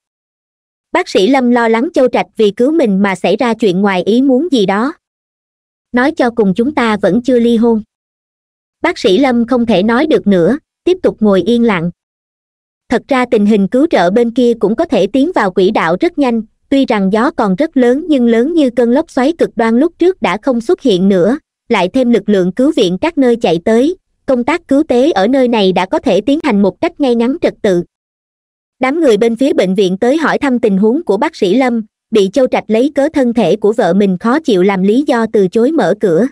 bác sĩ lâm lo lắng châu trạch vì cứu mình mà xảy ra chuyện ngoài ý muốn gì đó nói cho cùng chúng ta vẫn chưa ly hôn bác sĩ lâm không thể nói được nữa tiếp tục ngồi yên lặng thật ra tình hình cứu trợ bên kia cũng có thể tiến vào quỹ đạo rất nhanh tuy rằng gió còn rất lớn nhưng lớn như cơn lốc xoáy cực đoan lúc trước đã không xuất hiện nữa lại thêm lực lượng cứu viện các nơi chạy tới công tác cứu tế ở nơi này đã có thể tiến hành một cách ngay ngắn trật tự đám người bên phía bệnh viện tới hỏi thăm tình huống của bác sĩ lâm bị châu trạch lấy cớ thân thể của vợ mình khó chịu làm lý do từ chối mở cửa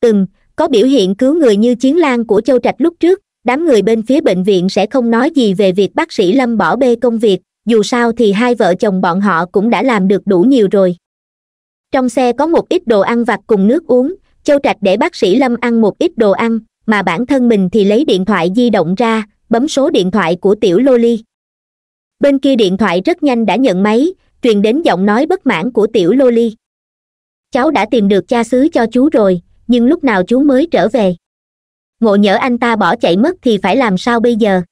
từng có biểu hiện cứu người như chiến lan của châu trạch lúc trước đám người bên phía bệnh viện sẽ không nói gì về việc bác sĩ lâm bỏ bê công việc dù sao thì hai vợ chồng bọn họ cũng đã làm được đủ nhiều rồi trong xe có một ít đồ ăn vặt cùng nước uống châu trạch để bác sĩ lâm ăn một ít đồ ăn mà bản thân mình thì lấy điện thoại di động ra bấm số điện thoại của tiểu loli bên kia điện thoại rất nhanh đã nhận máy truyền đến giọng nói bất mãn của tiểu loli cháu đã tìm được cha xứ cho chú rồi nhưng lúc nào chú mới trở về ngộ nhỡ anh ta bỏ chạy mất thì phải làm sao bây giờ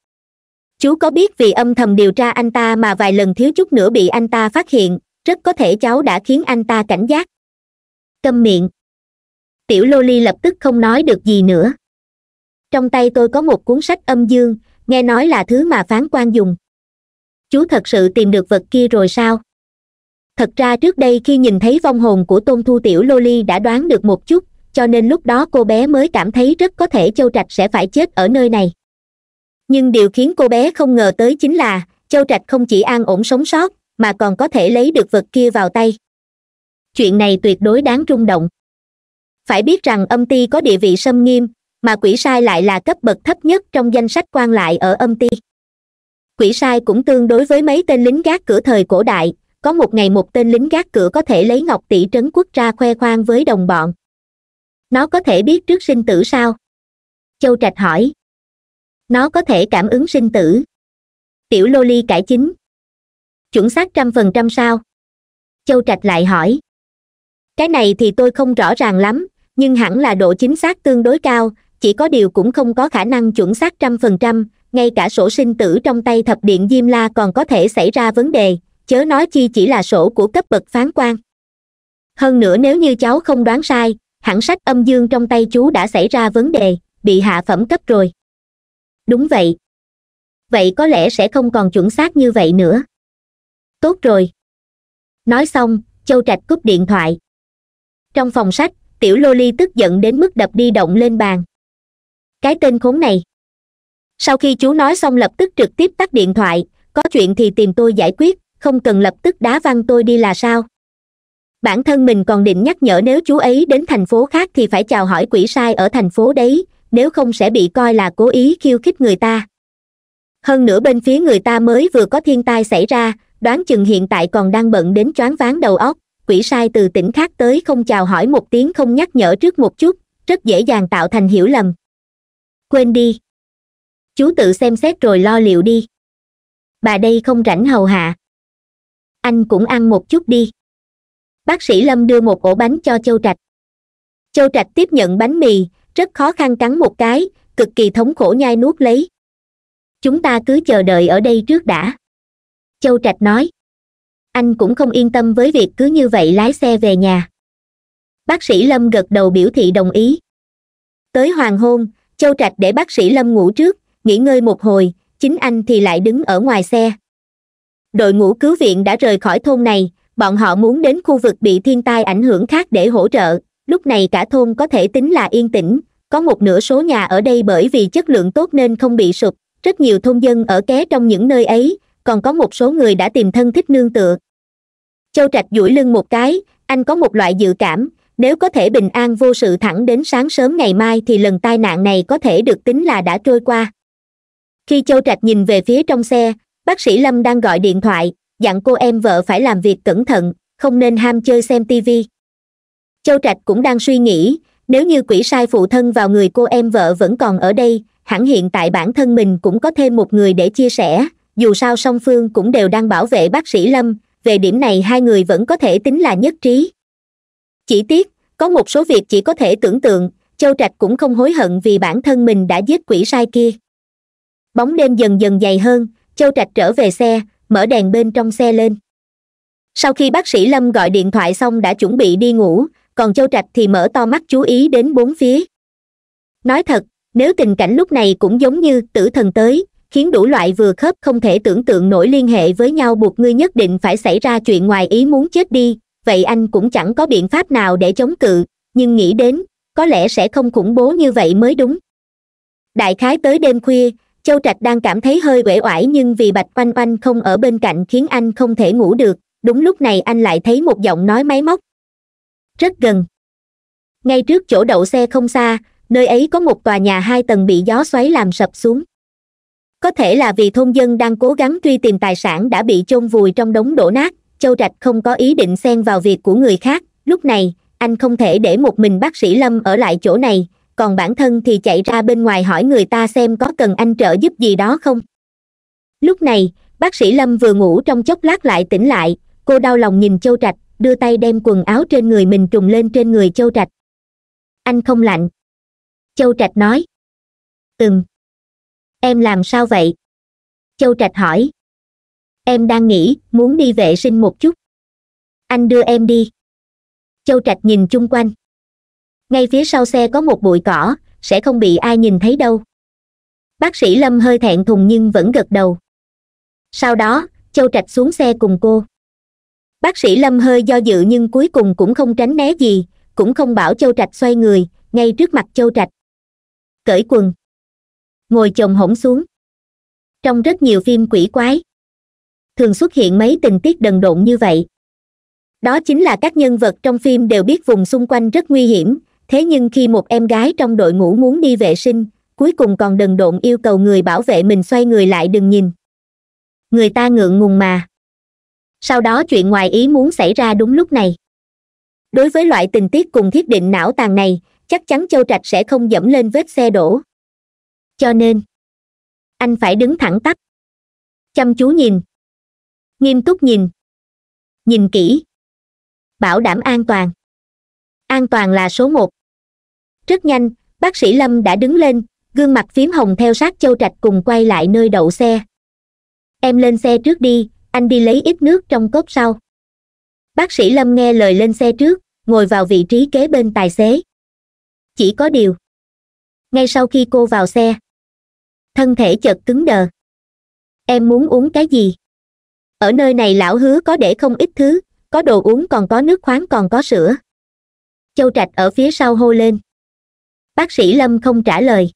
chú có biết vì âm thầm điều tra anh ta mà vài lần thiếu chút nữa bị anh ta phát hiện rất có thể cháu đã khiến anh ta cảnh giác câm miệng tiểu lô ly lập tức không nói được gì nữa trong tay tôi có một cuốn sách âm dương nghe nói là thứ mà phán quan dùng chú thật sự tìm được vật kia rồi sao thật ra trước đây khi nhìn thấy vong hồn của tôn thu tiểu lô ly đã đoán được một chút cho nên lúc đó cô bé mới cảm thấy rất có thể châu trạch sẽ phải chết ở nơi này nhưng điều khiến cô bé không ngờ tới chính là châu trạch không chỉ an ổn sống sót mà còn có thể lấy được vật kia vào tay chuyện này tuyệt đối đáng rung động phải biết rằng âm ty có địa vị xâm nghiêm mà quỷ sai lại là cấp bậc thấp nhất trong danh sách quan lại ở âm ty quỷ sai cũng tương đối với mấy tên lính gác cửa thời cổ đại có một ngày một tên lính gác cửa có thể lấy ngọc tỷ trấn quốc ra khoe khoang với đồng bọn nó có thể biết trước sinh tử sao châu trạch hỏi nó có thể cảm ứng sinh tử tiểu lô ly cải chính chuẩn xác trăm phần trăm sao châu trạch lại hỏi cái này thì tôi không rõ ràng lắm nhưng hẳn là độ chính xác tương đối cao chỉ có điều cũng không có khả năng chuẩn xác trăm phần trăm ngay cả sổ sinh tử trong tay thập điện diêm la còn có thể xảy ra vấn đề chớ nói chi chỉ là sổ của cấp bậc phán quan hơn nữa nếu như cháu không đoán sai hẳn sách âm dương trong tay chú đã xảy ra vấn đề bị hạ phẩm cấp rồi đúng vậy vậy có lẽ sẽ không còn chuẩn xác như vậy nữa tốt rồi nói xong châu trạch cúp điện thoại trong phòng sách tiểu Loli tức giận đến mức đập đi động lên bàn cái tên khốn này sau khi chú nói xong lập tức trực tiếp tắt điện thoại có chuyện thì tìm tôi giải quyết không cần lập tức đá văng tôi đi là sao bản thân mình còn định nhắc nhở nếu chú ấy đến thành phố khác thì phải chào hỏi quỷ sai ở thành phố đấy nếu không sẽ bị coi là cố ý khiêu khích người ta hơn nữa bên phía người ta mới vừa có thiên tai xảy ra đoán chừng hiện tại còn đang bận đến choáng váng đầu óc quỷ sai từ tỉnh khác tới không chào hỏi một tiếng không nhắc nhở trước một chút rất dễ dàng tạo thành hiểu lầm quên đi chú tự xem xét rồi lo liệu đi bà đây không rảnh hầu hạ anh cũng ăn một chút đi bác sĩ lâm đưa một ổ bánh cho châu trạch châu trạch tiếp nhận bánh mì rất khó khăn cắn một cái cực kỳ thống khổ nhai nuốt lấy chúng ta cứ chờ đợi ở đây trước đã châu trạch nói anh cũng không yên tâm với việc cứ như vậy lái xe về nhà bác sĩ lâm gật đầu biểu thị đồng ý tới hoàng hôn châu trạch để bác sĩ lâm ngủ trước nghỉ ngơi một hồi chính anh thì lại đứng ở ngoài xe đội ngũ cứu viện đã rời khỏi thôn này bọn họ muốn đến khu vực bị thiên tai ảnh hưởng khác để hỗ trợ lúc này cả thôn có thể tính là yên tĩnh có một nửa số nhà ở đây bởi vì chất lượng tốt nên không bị sụp rất nhiều thôn dân ở ké trong những nơi ấy còn có một số người đã tìm thân thích nương tựa châu trạch duỗi lưng một cái anh có một loại dự cảm nếu có thể bình an vô sự thẳng đến sáng sớm ngày mai thì lần tai nạn này có thể được tính là đã trôi qua khi châu trạch nhìn về phía trong xe bác sĩ lâm đang gọi điện thoại dặn cô em vợ phải làm việc cẩn thận không nên ham chơi xem tivi châu trạch cũng đang suy nghĩ nếu như quỷ sai phụ thân vào người cô em vợ vẫn còn ở đây hẳn hiện tại bản thân mình cũng có thêm một người để chia sẻ dù sao song phương cũng đều đang bảo vệ bác sĩ lâm về điểm này hai người vẫn có thể tính là nhất trí chỉ tiếc có một số việc chỉ có thể tưởng tượng châu trạch cũng không hối hận vì bản thân mình đã giết quỷ sai kia bóng đêm dần dần dày hơn châu trạch trở về xe mở đèn bên trong xe lên sau khi bác sĩ lâm gọi điện thoại xong đã chuẩn bị đi ngủ còn châu trạch thì mở to mắt chú ý đến bốn phía nói thật nếu tình cảnh lúc này cũng giống như tử thần tới khiến đủ loại vừa khớp không thể tưởng tượng nổi liên hệ với nhau buộc ngươi nhất định phải xảy ra chuyện ngoài ý muốn chết đi vậy anh cũng chẳng có biện pháp nào để chống cự nhưng nghĩ đến có lẽ sẽ không khủng bố như vậy mới đúng đại khái tới đêm khuya châu trạch đang cảm thấy hơi uể oải nhưng vì bạch oanh oanh không ở bên cạnh khiến anh không thể ngủ được đúng lúc này anh lại thấy một giọng nói máy móc rất gần ngay trước chỗ đậu xe không xa nơi ấy có một tòa nhà hai tầng bị gió xoáy làm sập xuống có thể là vì thôn dân đang cố gắng truy tìm tài sản đã bị chôn vùi trong đống đổ nát châu trạch không có ý định xen vào việc của người khác lúc này anh không thể để một mình bác sĩ lâm ở lại chỗ này còn bản thân thì chạy ra bên ngoài hỏi người ta xem có cần anh trợ giúp gì đó không lúc này bác sĩ lâm vừa ngủ trong chốc lát lại tỉnh lại cô đau lòng nhìn châu trạch đưa tay đem quần áo trên người mình trùng lên trên người châu trạch anh không lạnh châu trạch nói ừm em làm sao vậy châu trạch hỏi em đang nghĩ muốn đi vệ sinh một chút anh đưa em đi châu trạch nhìn chung quanh ngay phía sau xe có một bụi cỏ sẽ không bị ai nhìn thấy đâu bác sĩ lâm hơi thẹn thùng nhưng vẫn gật đầu sau đó châu trạch xuống xe cùng cô bác sĩ lâm hơi do dự nhưng cuối cùng cũng không tránh né gì cũng không bảo châu trạch xoay người ngay trước mặt châu trạch cởi quần ngồi chồng hổng xuống trong rất nhiều phim quỷ quái thường xuất hiện mấy tình tiết đần độn như vậy đó chính là các nhân vật trong phim đều biết vùng xung quanh rất nguy hiểm thế nhưng khi một em gái trong đội ngũ muốn đi vệ sinh cuối cùng còn đần độn yêu cầu người bảo vệ mình xoay người lại đừng nhìn người ta ngượng ngùng mà sau đó chuyện ngoài ý muốn xảy ra đúng lúc này đối với loại tình tiết cùng thiết định não tàn này chắc chắn châu trạch sẽ không dẫm lên vết xe đổ cho nên anh phải đứng thẳng tắp chăm chú nhìn nghiêm túc nhìn nhìn kỹ bảo đảm an toàn an toàn là số một rất nhanh bác sĩ lâm đã đứng lên gương mặt phím hồng theo sát châu trạch cùng quay lại nơi đậu xe em lên xe trước đi anh đi lấy ít nước trong cốp sau bác sĩ lâm nghe lời lên xe trước ngồi vào vị trí kế bên tài xế chỉ có điều ngay sau khi cô vào xe thân thể chợt cứng đờ em muốn uống cái gì ở nơi này lão hứa có để không ít thứ có đồ uống còn có nước khoáng còn có sữa châu trạch ở phía sau hô lên bác sĩ lâm không trả lời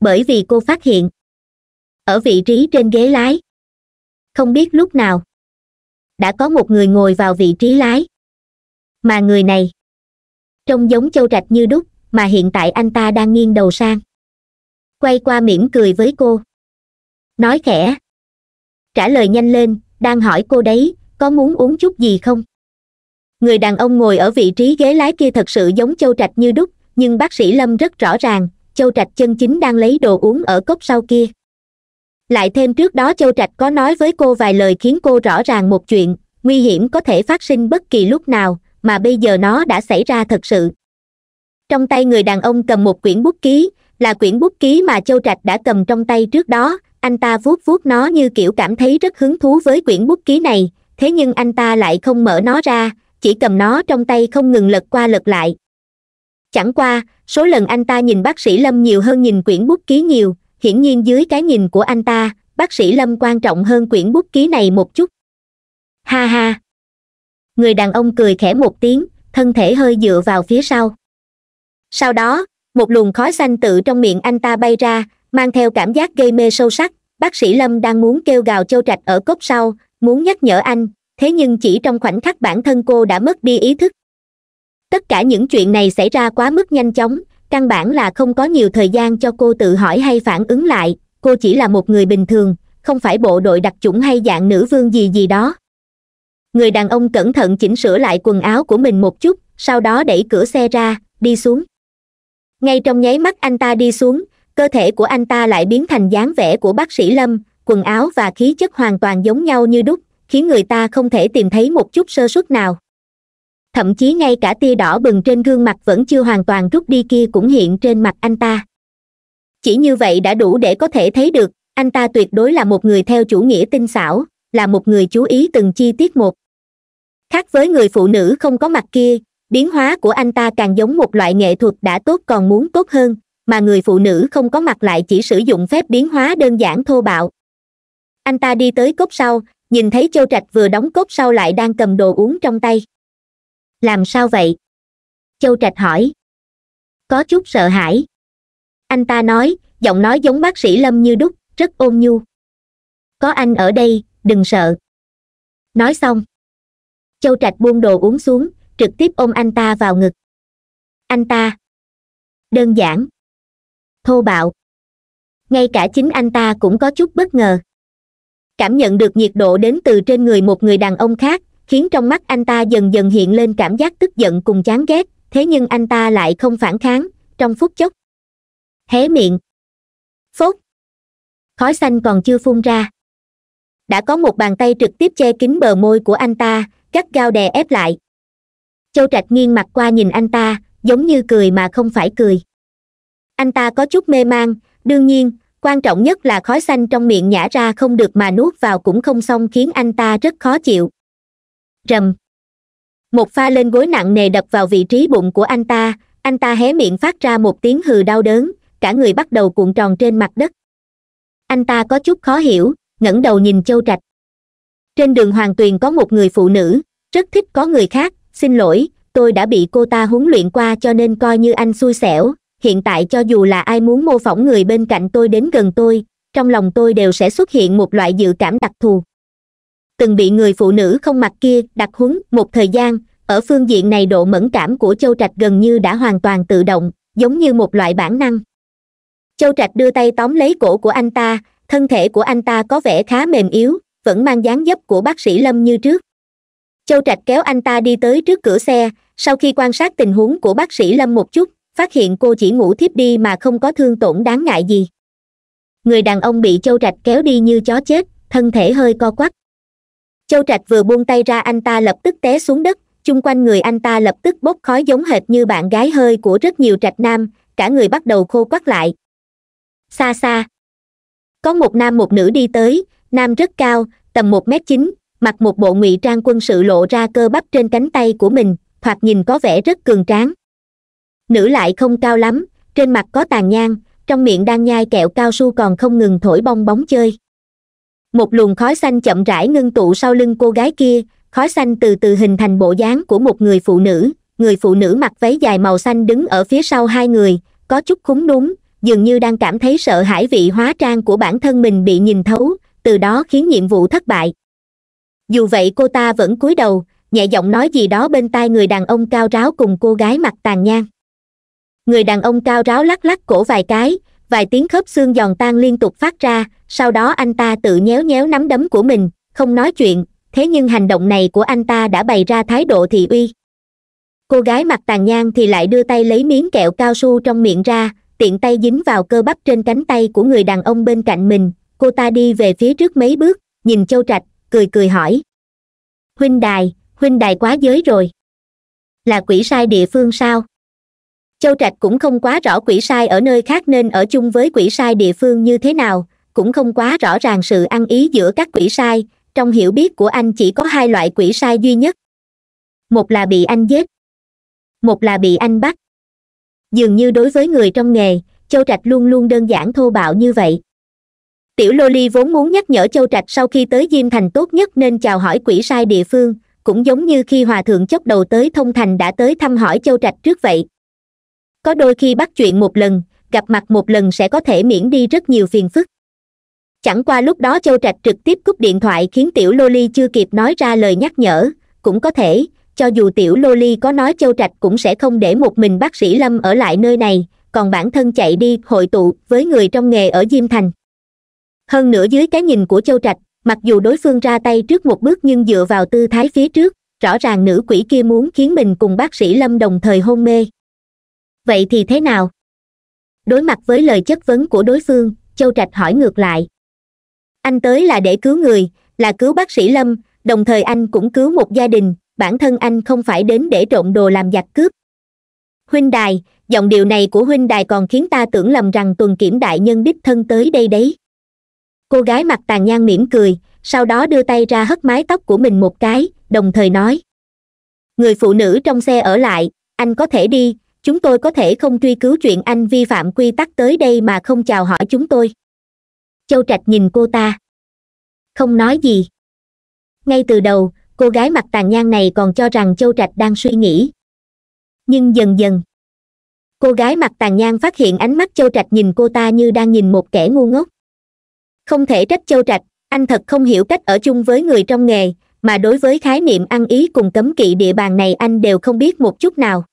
bởi vì cô phát hiện ở vị trí trên ghế lái không biết lúc nào đã có một người ngồi vào vị trí lái mà người này trông giống châu trạch như đúc mà hiện tại anh ta đang nghiêng đầu sang quay qua mỉm cười với cô nói khẽ trả lời nhanh lên đang hỏi cô đấy có muốn uống chút gì không người đàn ông ngồi ở vị trí ghế lái kia thật sự giống châu trạch như đúc nhưng bác sĩ lâm rất rõ ràng châu trạch chân chính đang lấy đồ uống ở cốc sau kia lại thêm trước đó châu trạch có nói với cô vài lời khiến cô rõ ràng một chuyện nguy hiểm có thể phát sinh bất kỳ lúc nào mà bây giờ nó đã xảy ra thật sự trong tay người đàn ông cầm một quyển bút ký là quyển bút ký mà châu trạch đã cầm trong tay trước đó anh ta vuốt vuốt nó như kiểu cảm thấy rất hứng thú với quyển bút ký này thế nhưng anh ta lại không mở nó ra chỉ cầm nó trong tay không ngừng lật qua lật lại chẳng qua số lần anh ta nhìn bác sĩ lâm nhiều hơn nhìn quyển bút ký nhiều hiển nhiên dưới cái nhìn của anh ta bác sĩ lâm quan trọng hơn quyển bút ký này một chút ha ha người đàn ông cười khẽ một tiếng thân thể hơi dựa vào phía sau sau đó một luồng khói xanh tự trong miệng anh ta bay ra mang theo cảm giác gây mê sâu sắc bác sĩ lâm đang muốn kêu gào châu trạch ở cốc sau muốn nhắc nhở anh thế nhưng chỉ trong khoảnh khắc bản thân cô đã mất đi ý thức tất cả những chuyện này xảy ra quá mức nhanh chóng căn bản là không có nhiều thời gian cho cô tự hỏi hay phản ứng lại cô chỉ là một người bình thường không phải bộ đội đặc chủng hay dạng nữ vương gì gì đó người đàn ông cẩn thận chỉnh sửa lại quần áo của mình một chút sau đó đẩy cửa xe ra đi xuống ngay trong nháy mắt anh ta đi xuống cơ thể của anh ta lại biến thành dáng vẻ của bác sĩ lâm quần áo và khí chất hoàn toàn giống nhau như đúc khiến người ta không thể tìm thấy một chút sơ suất nào thậm chí ngay cả tia đỏ bừng trên gương mặt vẫn chưa hoàn toàn rút đi kia cũng hiện trên mặt anh ta chỉ như vậy đã đủ để có thể thấy được anh ta tuyệt đối là một người theo chủ nghĩa tinh xảo là một người chú ý từng chi tiết một khác với người phụ nữ không có mặt kia biến hóa của anh ta càng giống một loại nghệ thuật đã tốt còn muốn tốt hơn mà người phụ nữ không có mặt lại chỉ sử dụng phép biến hóa đơn giản thô bạo anh ta đi tới cốc sau nhìn thấy châu trạch vừa đóng cốc sau lại đang cầm đồ uống trong tay làm sao vậy châu trạch hỏi có chút sợ hãi anh ta nói giọng nói giống bác sĩ lâm như đúc rất ôn nhu có anh ở đây đừng sợ nói xong châu trạch buông đồ uống xuống trực tiếp ôm anh ta vào ngực anh ta đơn giản thô bạo ngay cả chính anh ta cũng có chút bất ngờ cảm nhận được nhiệt độ đến từ trên người một người đàn ông khác khiến trong mắt anh ta dần dần hiện lên cảm giác tức giận cùng chán ghét thế nhưng anh ta lại không phản kháng trong phút chốc hé miệng phốt khói xanh còn chưa phun ra đã có một bàn tay trực tiếp che kín bờ môi của anh ta gắt gao đè ép lại châu trạch nghiêng mặt qua nhìn anh ta giống như cười mà không phải cười anh ta có chút mê mang, đương nhiên quan trọng nhất là khói xanh trong miệng nhả ra không được mà nuốt vào cũng không xong khiến anh ta rất khó chịu rầm một pha lên gối nặng nề đập vào vị trí bụng của anh ta anh ta hé miệng phát ra một tiếng hừ đau đớn cả người bắt đầu cuộn tròn trên mặt đất anh ta có chút khó hiểu ngẩng đầu nhìn châu trạch trên đường hoàng tuyền có một người phụ nữ rất thích có người khác xin lỗi tôi đã bị cô ta huấn luyện qua cho nên coi như anh xui xẻo hiện tại cho dù là ai muốn mô phỏng người bên cạnh tôi đến gần tôi trong lòng tôi đều sẽ xuất hiện một loại dự cảm đặc thù từng bị người phụ nữ không mặc kia đặt huấn một thời gian ở phương diện này độ mẫn cảm của châu trạch gần như đã hoàn toàn tự động giống như một loại bản năng châu trạch đưa tay tóm lấy cổ của anh ta thân thể của anh ta có vẻ khá mềm yếu vẫn mang dáng dấp của bác sĩ lâm như trước châu trạch kéo anh ta đi tới trước cửa xe sau khi quan sát tình huống của bác sĩ lâm một chút phát hiện cô chỉ ngủ thiếp đi mà không có thương tổn đáng ngại gì người đàn ông bị châu trạch kéo đi như chó chết thân thể hơi co quắp châu trạch vừa buông tay ra anh ta lập tức té xuống đất chung quanh người anh ta lập tức bốc khói giống hệt như bạn gái hơi của rất nhiều trạch nam cả người bắt đầu khô quắt lại xa xa có một nam một nữ đi tới nam rất cao tầm một m chín mặc một bộ ngụy trang quân sự lộ ra cơ bắp trên cánh tay của mình hoặc nhìn có vẻ rất cường tráng nữ lại không cao lắm trên mặt có tàn nhang trong miệng đang nhai kẹo cao su còn không ngừng thổi bong bóng chơi một luồng khói xanh chậm rãi ngưng tụ sau lưng cô gái kia khói xanh từ từ hình thành bộ dáng của một người phụ nữ người phụ nữ mặc váy dài màu xanh đứng ở phía sau hai người có chút khúng đúng dường như đang cảm thấy sợ hãi vị hóa trang của bản thân mình bị nhìn thấu từ đó khiến nhiệm vụ thất bại dù vậy cô ta vẫn cúi đầu nhẹ giọng nói gì đó bên tai người đàn ông cao ráo cùng cô gái mặt tàn nhang người đàn ông cao ráo lắc lắc cổ vài cái vài tiếng khớp xương giòn tan liên tục phát ra sau đó anh ta tự nhéo nhéo nắm đấm của mình không nói chuyện thế nhưng hành động này của anh ta đã bày ra thái độ thị uy cô gái mặt tàn nhang thì lại đưa tay lấy miếng kẹo cao su trong miệng ra tiện tay dính vào cơ bắp trên cánh tay của người đàn ông bên cạnh mình cô ta đi về phía trước mấy bước nhìn châu trạch cười cười hỏi huynh đài huynh đài quá giới rồi là quỷ sai địa phương sao châu trạch cũng không quá rõ quỷ sai ở nơi khác nên ở chung với quỷ sai địa phương như thế nào cũng không quá rõ ràng sự ăn ý giữa các quỷ sai trong hiểu biết của anh chỉ có hai loại quỷ sai duy nhất một là bị anh giết một là bị anh bắt dường như đối với người trong nghề châu trạch luôn luôn đơn giản thô bạo như vậy tiểu lô ly vốn muốn nhắc nhở châu trạch sau khi tới diêm thành tốt nhất nên chào hỏi quỷ sai địa phương cũng giống như khi hòa thượng chốc đầu tới thông thành đã tới thăm hỏi châu trạch trước vậy có đôi khi bắt chuyện một lần gặp mặt một lần sẽ có thể miễn đi rất nhiều phiền phức chẳng qua lúc đó châu trạch trực tiếp cúp điện thoại khiến tiểu lô ly chưa kịp nói ra lời nhắc nhở cũng có thể cho dù tiểu lô ly có nói châu trạch cũng sẽ không để một mình bác sĩ lâm ở lại nơi này còn bản thân chạy đi hội tụ với người trong nghề ở diêm thành hơn nữa dưới cái nhìn của châu trạch mặc dù đối phương ra tay trước một bước nhưng dựa vào tư thái phía trước rõ ràng nữ quỷ kia muốn khiến mình cùng bác sĩ lâm đồng thời hôn mê vậy thì thế nào đối mặt với lời chất vấn của đối phương châu trạch hỏi ngược lại anh tới là để cứu người là cứu bác sĩ lâm đồng thời anh cũng cứu một gia đình bản thân anh không phải đến để trộm đồ làm giặc cướp huynh đài giọng điệu này của huynh đài còn khiến ta tưởng lầm rằng tuần kiểm đại nhân đích thân tới đây đấy cô gái mặt tàn nhang mỉm cười sau đó đưa tay ra hất mái tóc của mình một cái đồng thời nói người phụ nữ trong xe ở lại anh có thể đi chúng tôi có thể không truy cứu chuyện anh vi phạm quy tắc tới đây mà không chào hỏi chúng tôi châu trạch nhìn cô ta không nói gì ngay từ đầu cô gái mặt tàn nhang này còn cho rằng châu trạch đang suy nghĩ nhưng dần dần cô gái mặt tàn nhang phát hiện ánh mắt châu trạch nhìn cô ta như đang nhìn một kẻ ngu ngốc không thể trách châu trạch anh thật không hiểu cách ở chung với người trong nghề mà đối với khái niệm ăn ý cùng cấm kỵ địa bàn này anh đều không biết một chút nào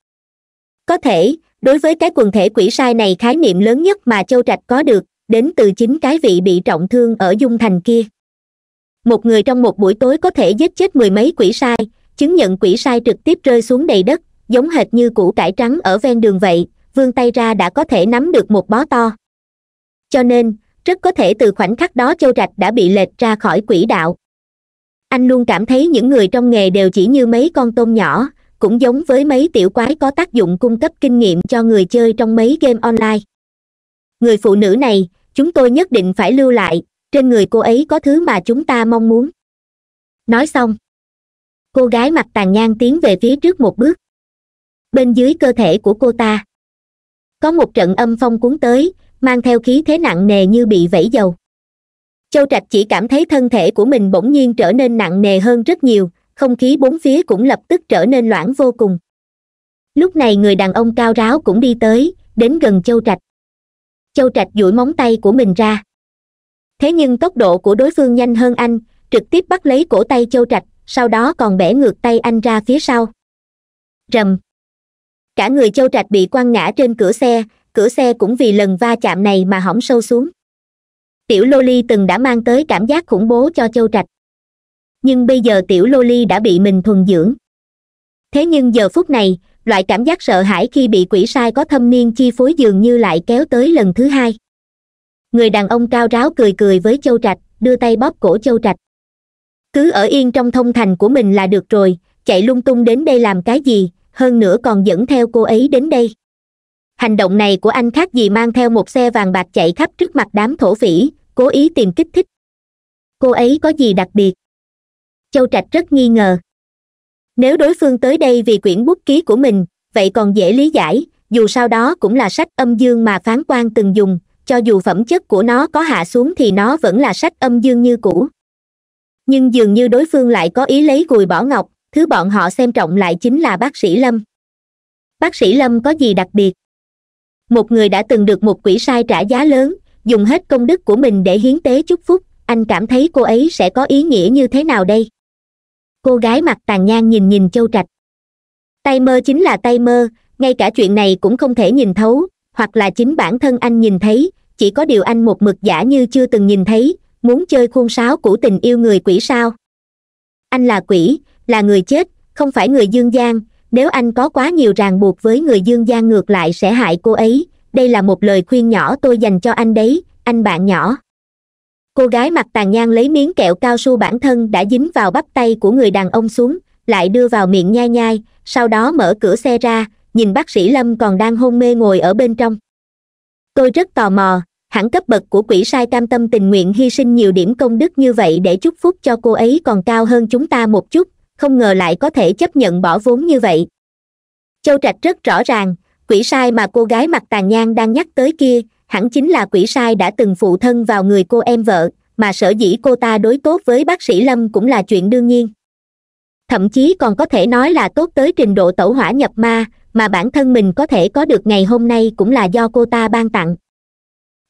có thể đối với cái quần thể quỷ sai này khái niệm lớn nhất mà châu trạch có được đến từ chính cái vị bị trọng thương ở dung thành kia một người trong một buổi tối có thể giết chết mười mấy quỷ sai chứng nhận quỷ sai trực tiếp rơi xuống đầy đất giống hệt như củ cải trắng ở ven đường vậy vươn tay ra đã có thể nắm được một bó to cho nên rất có thể từ khoảnh khắc đó châu rạch đã bị lệch ra khỏi quỷ đạo anh luôn cảm thấy những người trong nghề đều chỉ như mấy con tôm nhỏ cũng giống với mấy tiểu quái có tác dụng cung cấp kinh nghiệm cho người chơi trong mấy game online người phụ nữ này chúng tôi nhất định phải lưu lại trên người cô ấy có thứ mà chúng ta mong muốn nói xong cô gái mặt tàn nhang tiến về phía trước một bước bên dưới cơ thể của cô ta có một trận âm phong cuốn tới mang theo khí thế nặng nề như bị vẫy dầu châu trạch chỉ cảm thấy thân thể của mình bỗng nhiên trở nên nặng nề hơn rất nhiều không khí bốn phía cũng lập tức trở nên loãng vô cùng lúc này người đàn ông cao ráo cũng đi tới đến gần châu trạch châu trạch duỗi móng tay của mình ra thế nhưng tốc độ của đối phương nhanh hơn anh trực tiếp bắt lấy cổ tay châu trạch sau đó còn bẻ ngược tay anh ra phía sau rầm cả người châu trạch bị quăng ngã trên cửa xe cửa xe cũng vì lần va chạm này mà hỏng sâu xuống tiểu lô ly từng đã mang tới cảm giác khủng bố cho châu trạch nhưng bây giờ tiểu lô ly đã bị mình thuần dưỡng thế nhưng giờ phút này loại cảm giác sợ hãi khi bị quỷ sai có thâm niên chi phối dường như lại kéo tới lần thứ hai người đàn ông cao ráo cười cười với châu trạch đưa tay bóp cổ châu trạch cứ ở yên trong thông thành của mình là được rồi chạy lung tung đến đây làm cái gì hơn nữa còn dẫn theo cô ấy đến đây hành động này của anh khác gì mang theo một xe vàng bạc chạy khắp trước mặt đám thổ phỉ cố ý tìm kích thích cô ấy có gì đặc biệt châu trạch rất nghi ngờ nếu đối phương tới đây vì quyển bút ký của mình vậy còn dễ lý giải dù sao đó cũng là sách âm dương mà phán quan từng dùng cho dù phẩm chất của nó có hạ xuống thì nó vẫn là sách âm dương như cũ nhưng dường như đối phương lại có ý lấy gùi bỏ ngọc thứ bọn họ xem trọng lại chính là bác sĩ lâm bác sĩ lâm có gì đặc biệt một người đã từng được một quỷ sai trả giá lớn dùng hết công đức của mình để hiến tế chúc phúc anh cảm thấy cô ấy sẽ có ý nghĩa như thế nào đây cô gái mặt tàn nhang nhìn nhìn châu trạch tay mơ chính là tay mơ ngay cả chuyện này cũng không thể nhìn thấu hoặc là chính bản thân anh nhìn thấy chỉ có điều anh một mực giả như chưa từng nhìn thấy muốn chơi khuôn sáo của tình yêu người quỷ sao anh là quỷ là người chết không phải người dương gian nếu anh có quá nhiều ràng buộc với người dương gian ngược lại sẽ hại cô ấy đây là một lời khuyên nhỏ tôi dành cho anh đấy anh bạn nhỏ cô gái mặt tàn nhang lấy miếng kẹo cao su bản thân đã dính vào bắp tay của người đàn ông xuống lại đưa vào miệng nhai nhai sau đó mở cửa xe ra nhìn bác sĩ lâm còn đang hôn mê ngồi ở bên trong tôi rất tò mò hẳn cấp bậc của quỷ sai cam tâm tình nguyện hy sinh nhiều điểm công đức như vậy để chúc phúc cho cô ấy còn cao hơn chúng ta một chút không ngờ lại có thể chấp nhận bỏ vốn như vậy châu trạch rất rõ ràng quỷ sai mà cô gái mặt tàn nhang đang nhắc tới kia hẳn chính là quỷ sai đã từng phụ thân vào người cô em vợ mà sở dĩ cô ta đối tốt với bác sĩ lâm cũng là chuyện đương nhiên thậm chí còn có thể nói là tốt tới trình độ tẩu hỏa nhập ma mà bản thân mình có thể có được ngày hôm nay cũng là do cô ta ban tặng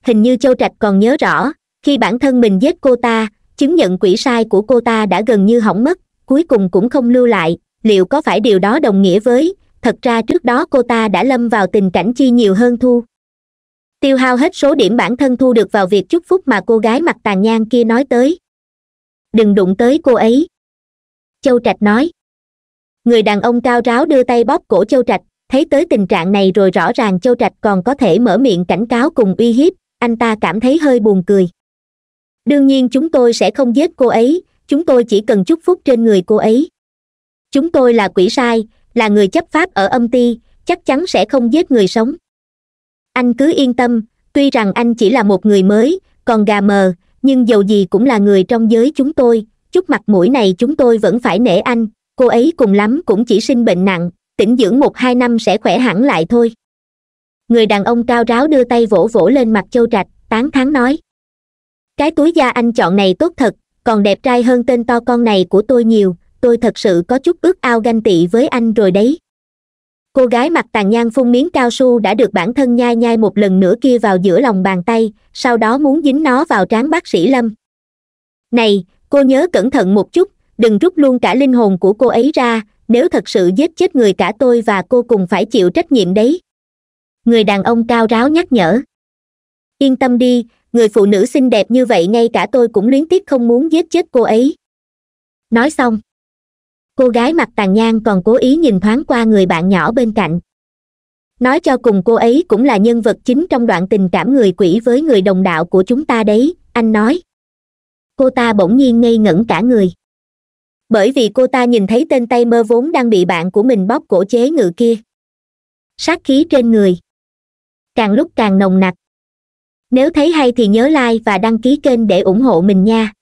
hình như châu trạch còn nhớ rõ khi bản thân mình giết cô ta chứng nhận quỷ sai của cô ta đã gần như hỏng mất cuối cùng cũng không lưu lại liệu có phải điều đó đồng nghĩa với thật ra trước đó cô ta đã lâm vào tình cảnh chi nhiều hơn thu tiêu hao hết số điểm bản thân thu được vào việc chúc phúc mà cô gái mặt tàn nhang kia nói tới đừng đụng tới cô ấy châu trạch nói người đàn ông cao ráo đưa tay bóp cổ châu trạch thấy tới tình trạng này rồi rõ ràng châu trạch còn có thể mở miệng cảnh cáo cùng uy hiếp anh ta cảm thấy hơi buồn cười đương nhiên chúng tôi sẽ không giết cô ấy chúng tôi chỉ cần chúc phúc trên người cô ấy chúng tôi là quỷ sai là người chấp pháp ở âm Ti, chắc chắn sẽ không giết người sống anh cứ yên tâm tuy rằng anh chỉ là một người mới còn gà mờ nhưng dầu gì cũng là người trong giới chúng tôi chút mặt mũi này chúng tôi vẫn phải nể anh cô ấy cùng lắm cũng chỉ sinh bệnh nặng tĩnh dưỡng một hai năm sẽ khỏe hẳn lại thôi người đàn ông cao ráo đưa tay vỗ vỗ lên mặt châu trạch tán thán nói cái túi da anh chọn này tốt thật còn đẹp trai hơn tên to con này của tôi nhiều tôi thật sự có chút ước ao ganh tị với anh rồi đấy cô gái mặt tàn nhang phun miếng cao su đã được bản thân nhai nhai một lần nữa kia vào giữa lòng bàn tay sau đó muốn dính nó vào trán bác sĩ lâm này cô nhớ cẩn thận một chút đừng rút luôn cả linh hồn của cô ấy ra nếu thật sự giết chết người cả tôi và cô cùng phải chịu trách nhiệm đấy người đàn ông cao ráo nhắc nhở yên tâm đi người phụ nữ xinh đẹp như vậy ngay cả tôi cũng luyến tiếc không muốn giết chết cô ấy nói xong cô gái mặt tàn nhang còn cố ý nhìn thoáng qua người bạn nhỏ bên cạnh nói cho cùng cô ấy cũng là nhân vật chính trong đoạn tình cảm người quỷ với người đồng đạo của chúng ta đấy anh nói cô ta bỗng nhiên ngây ngẩn cả người bởi vì cô ta nhìn thấy tên tay mơ vốn đang bị bạn của mình bóp cổ chế ngự kia sát khí trên người càng lúc càng nồng nặc nếu thấy hay thì nhớ like và đăng ký kênh để ủng hộ mình nha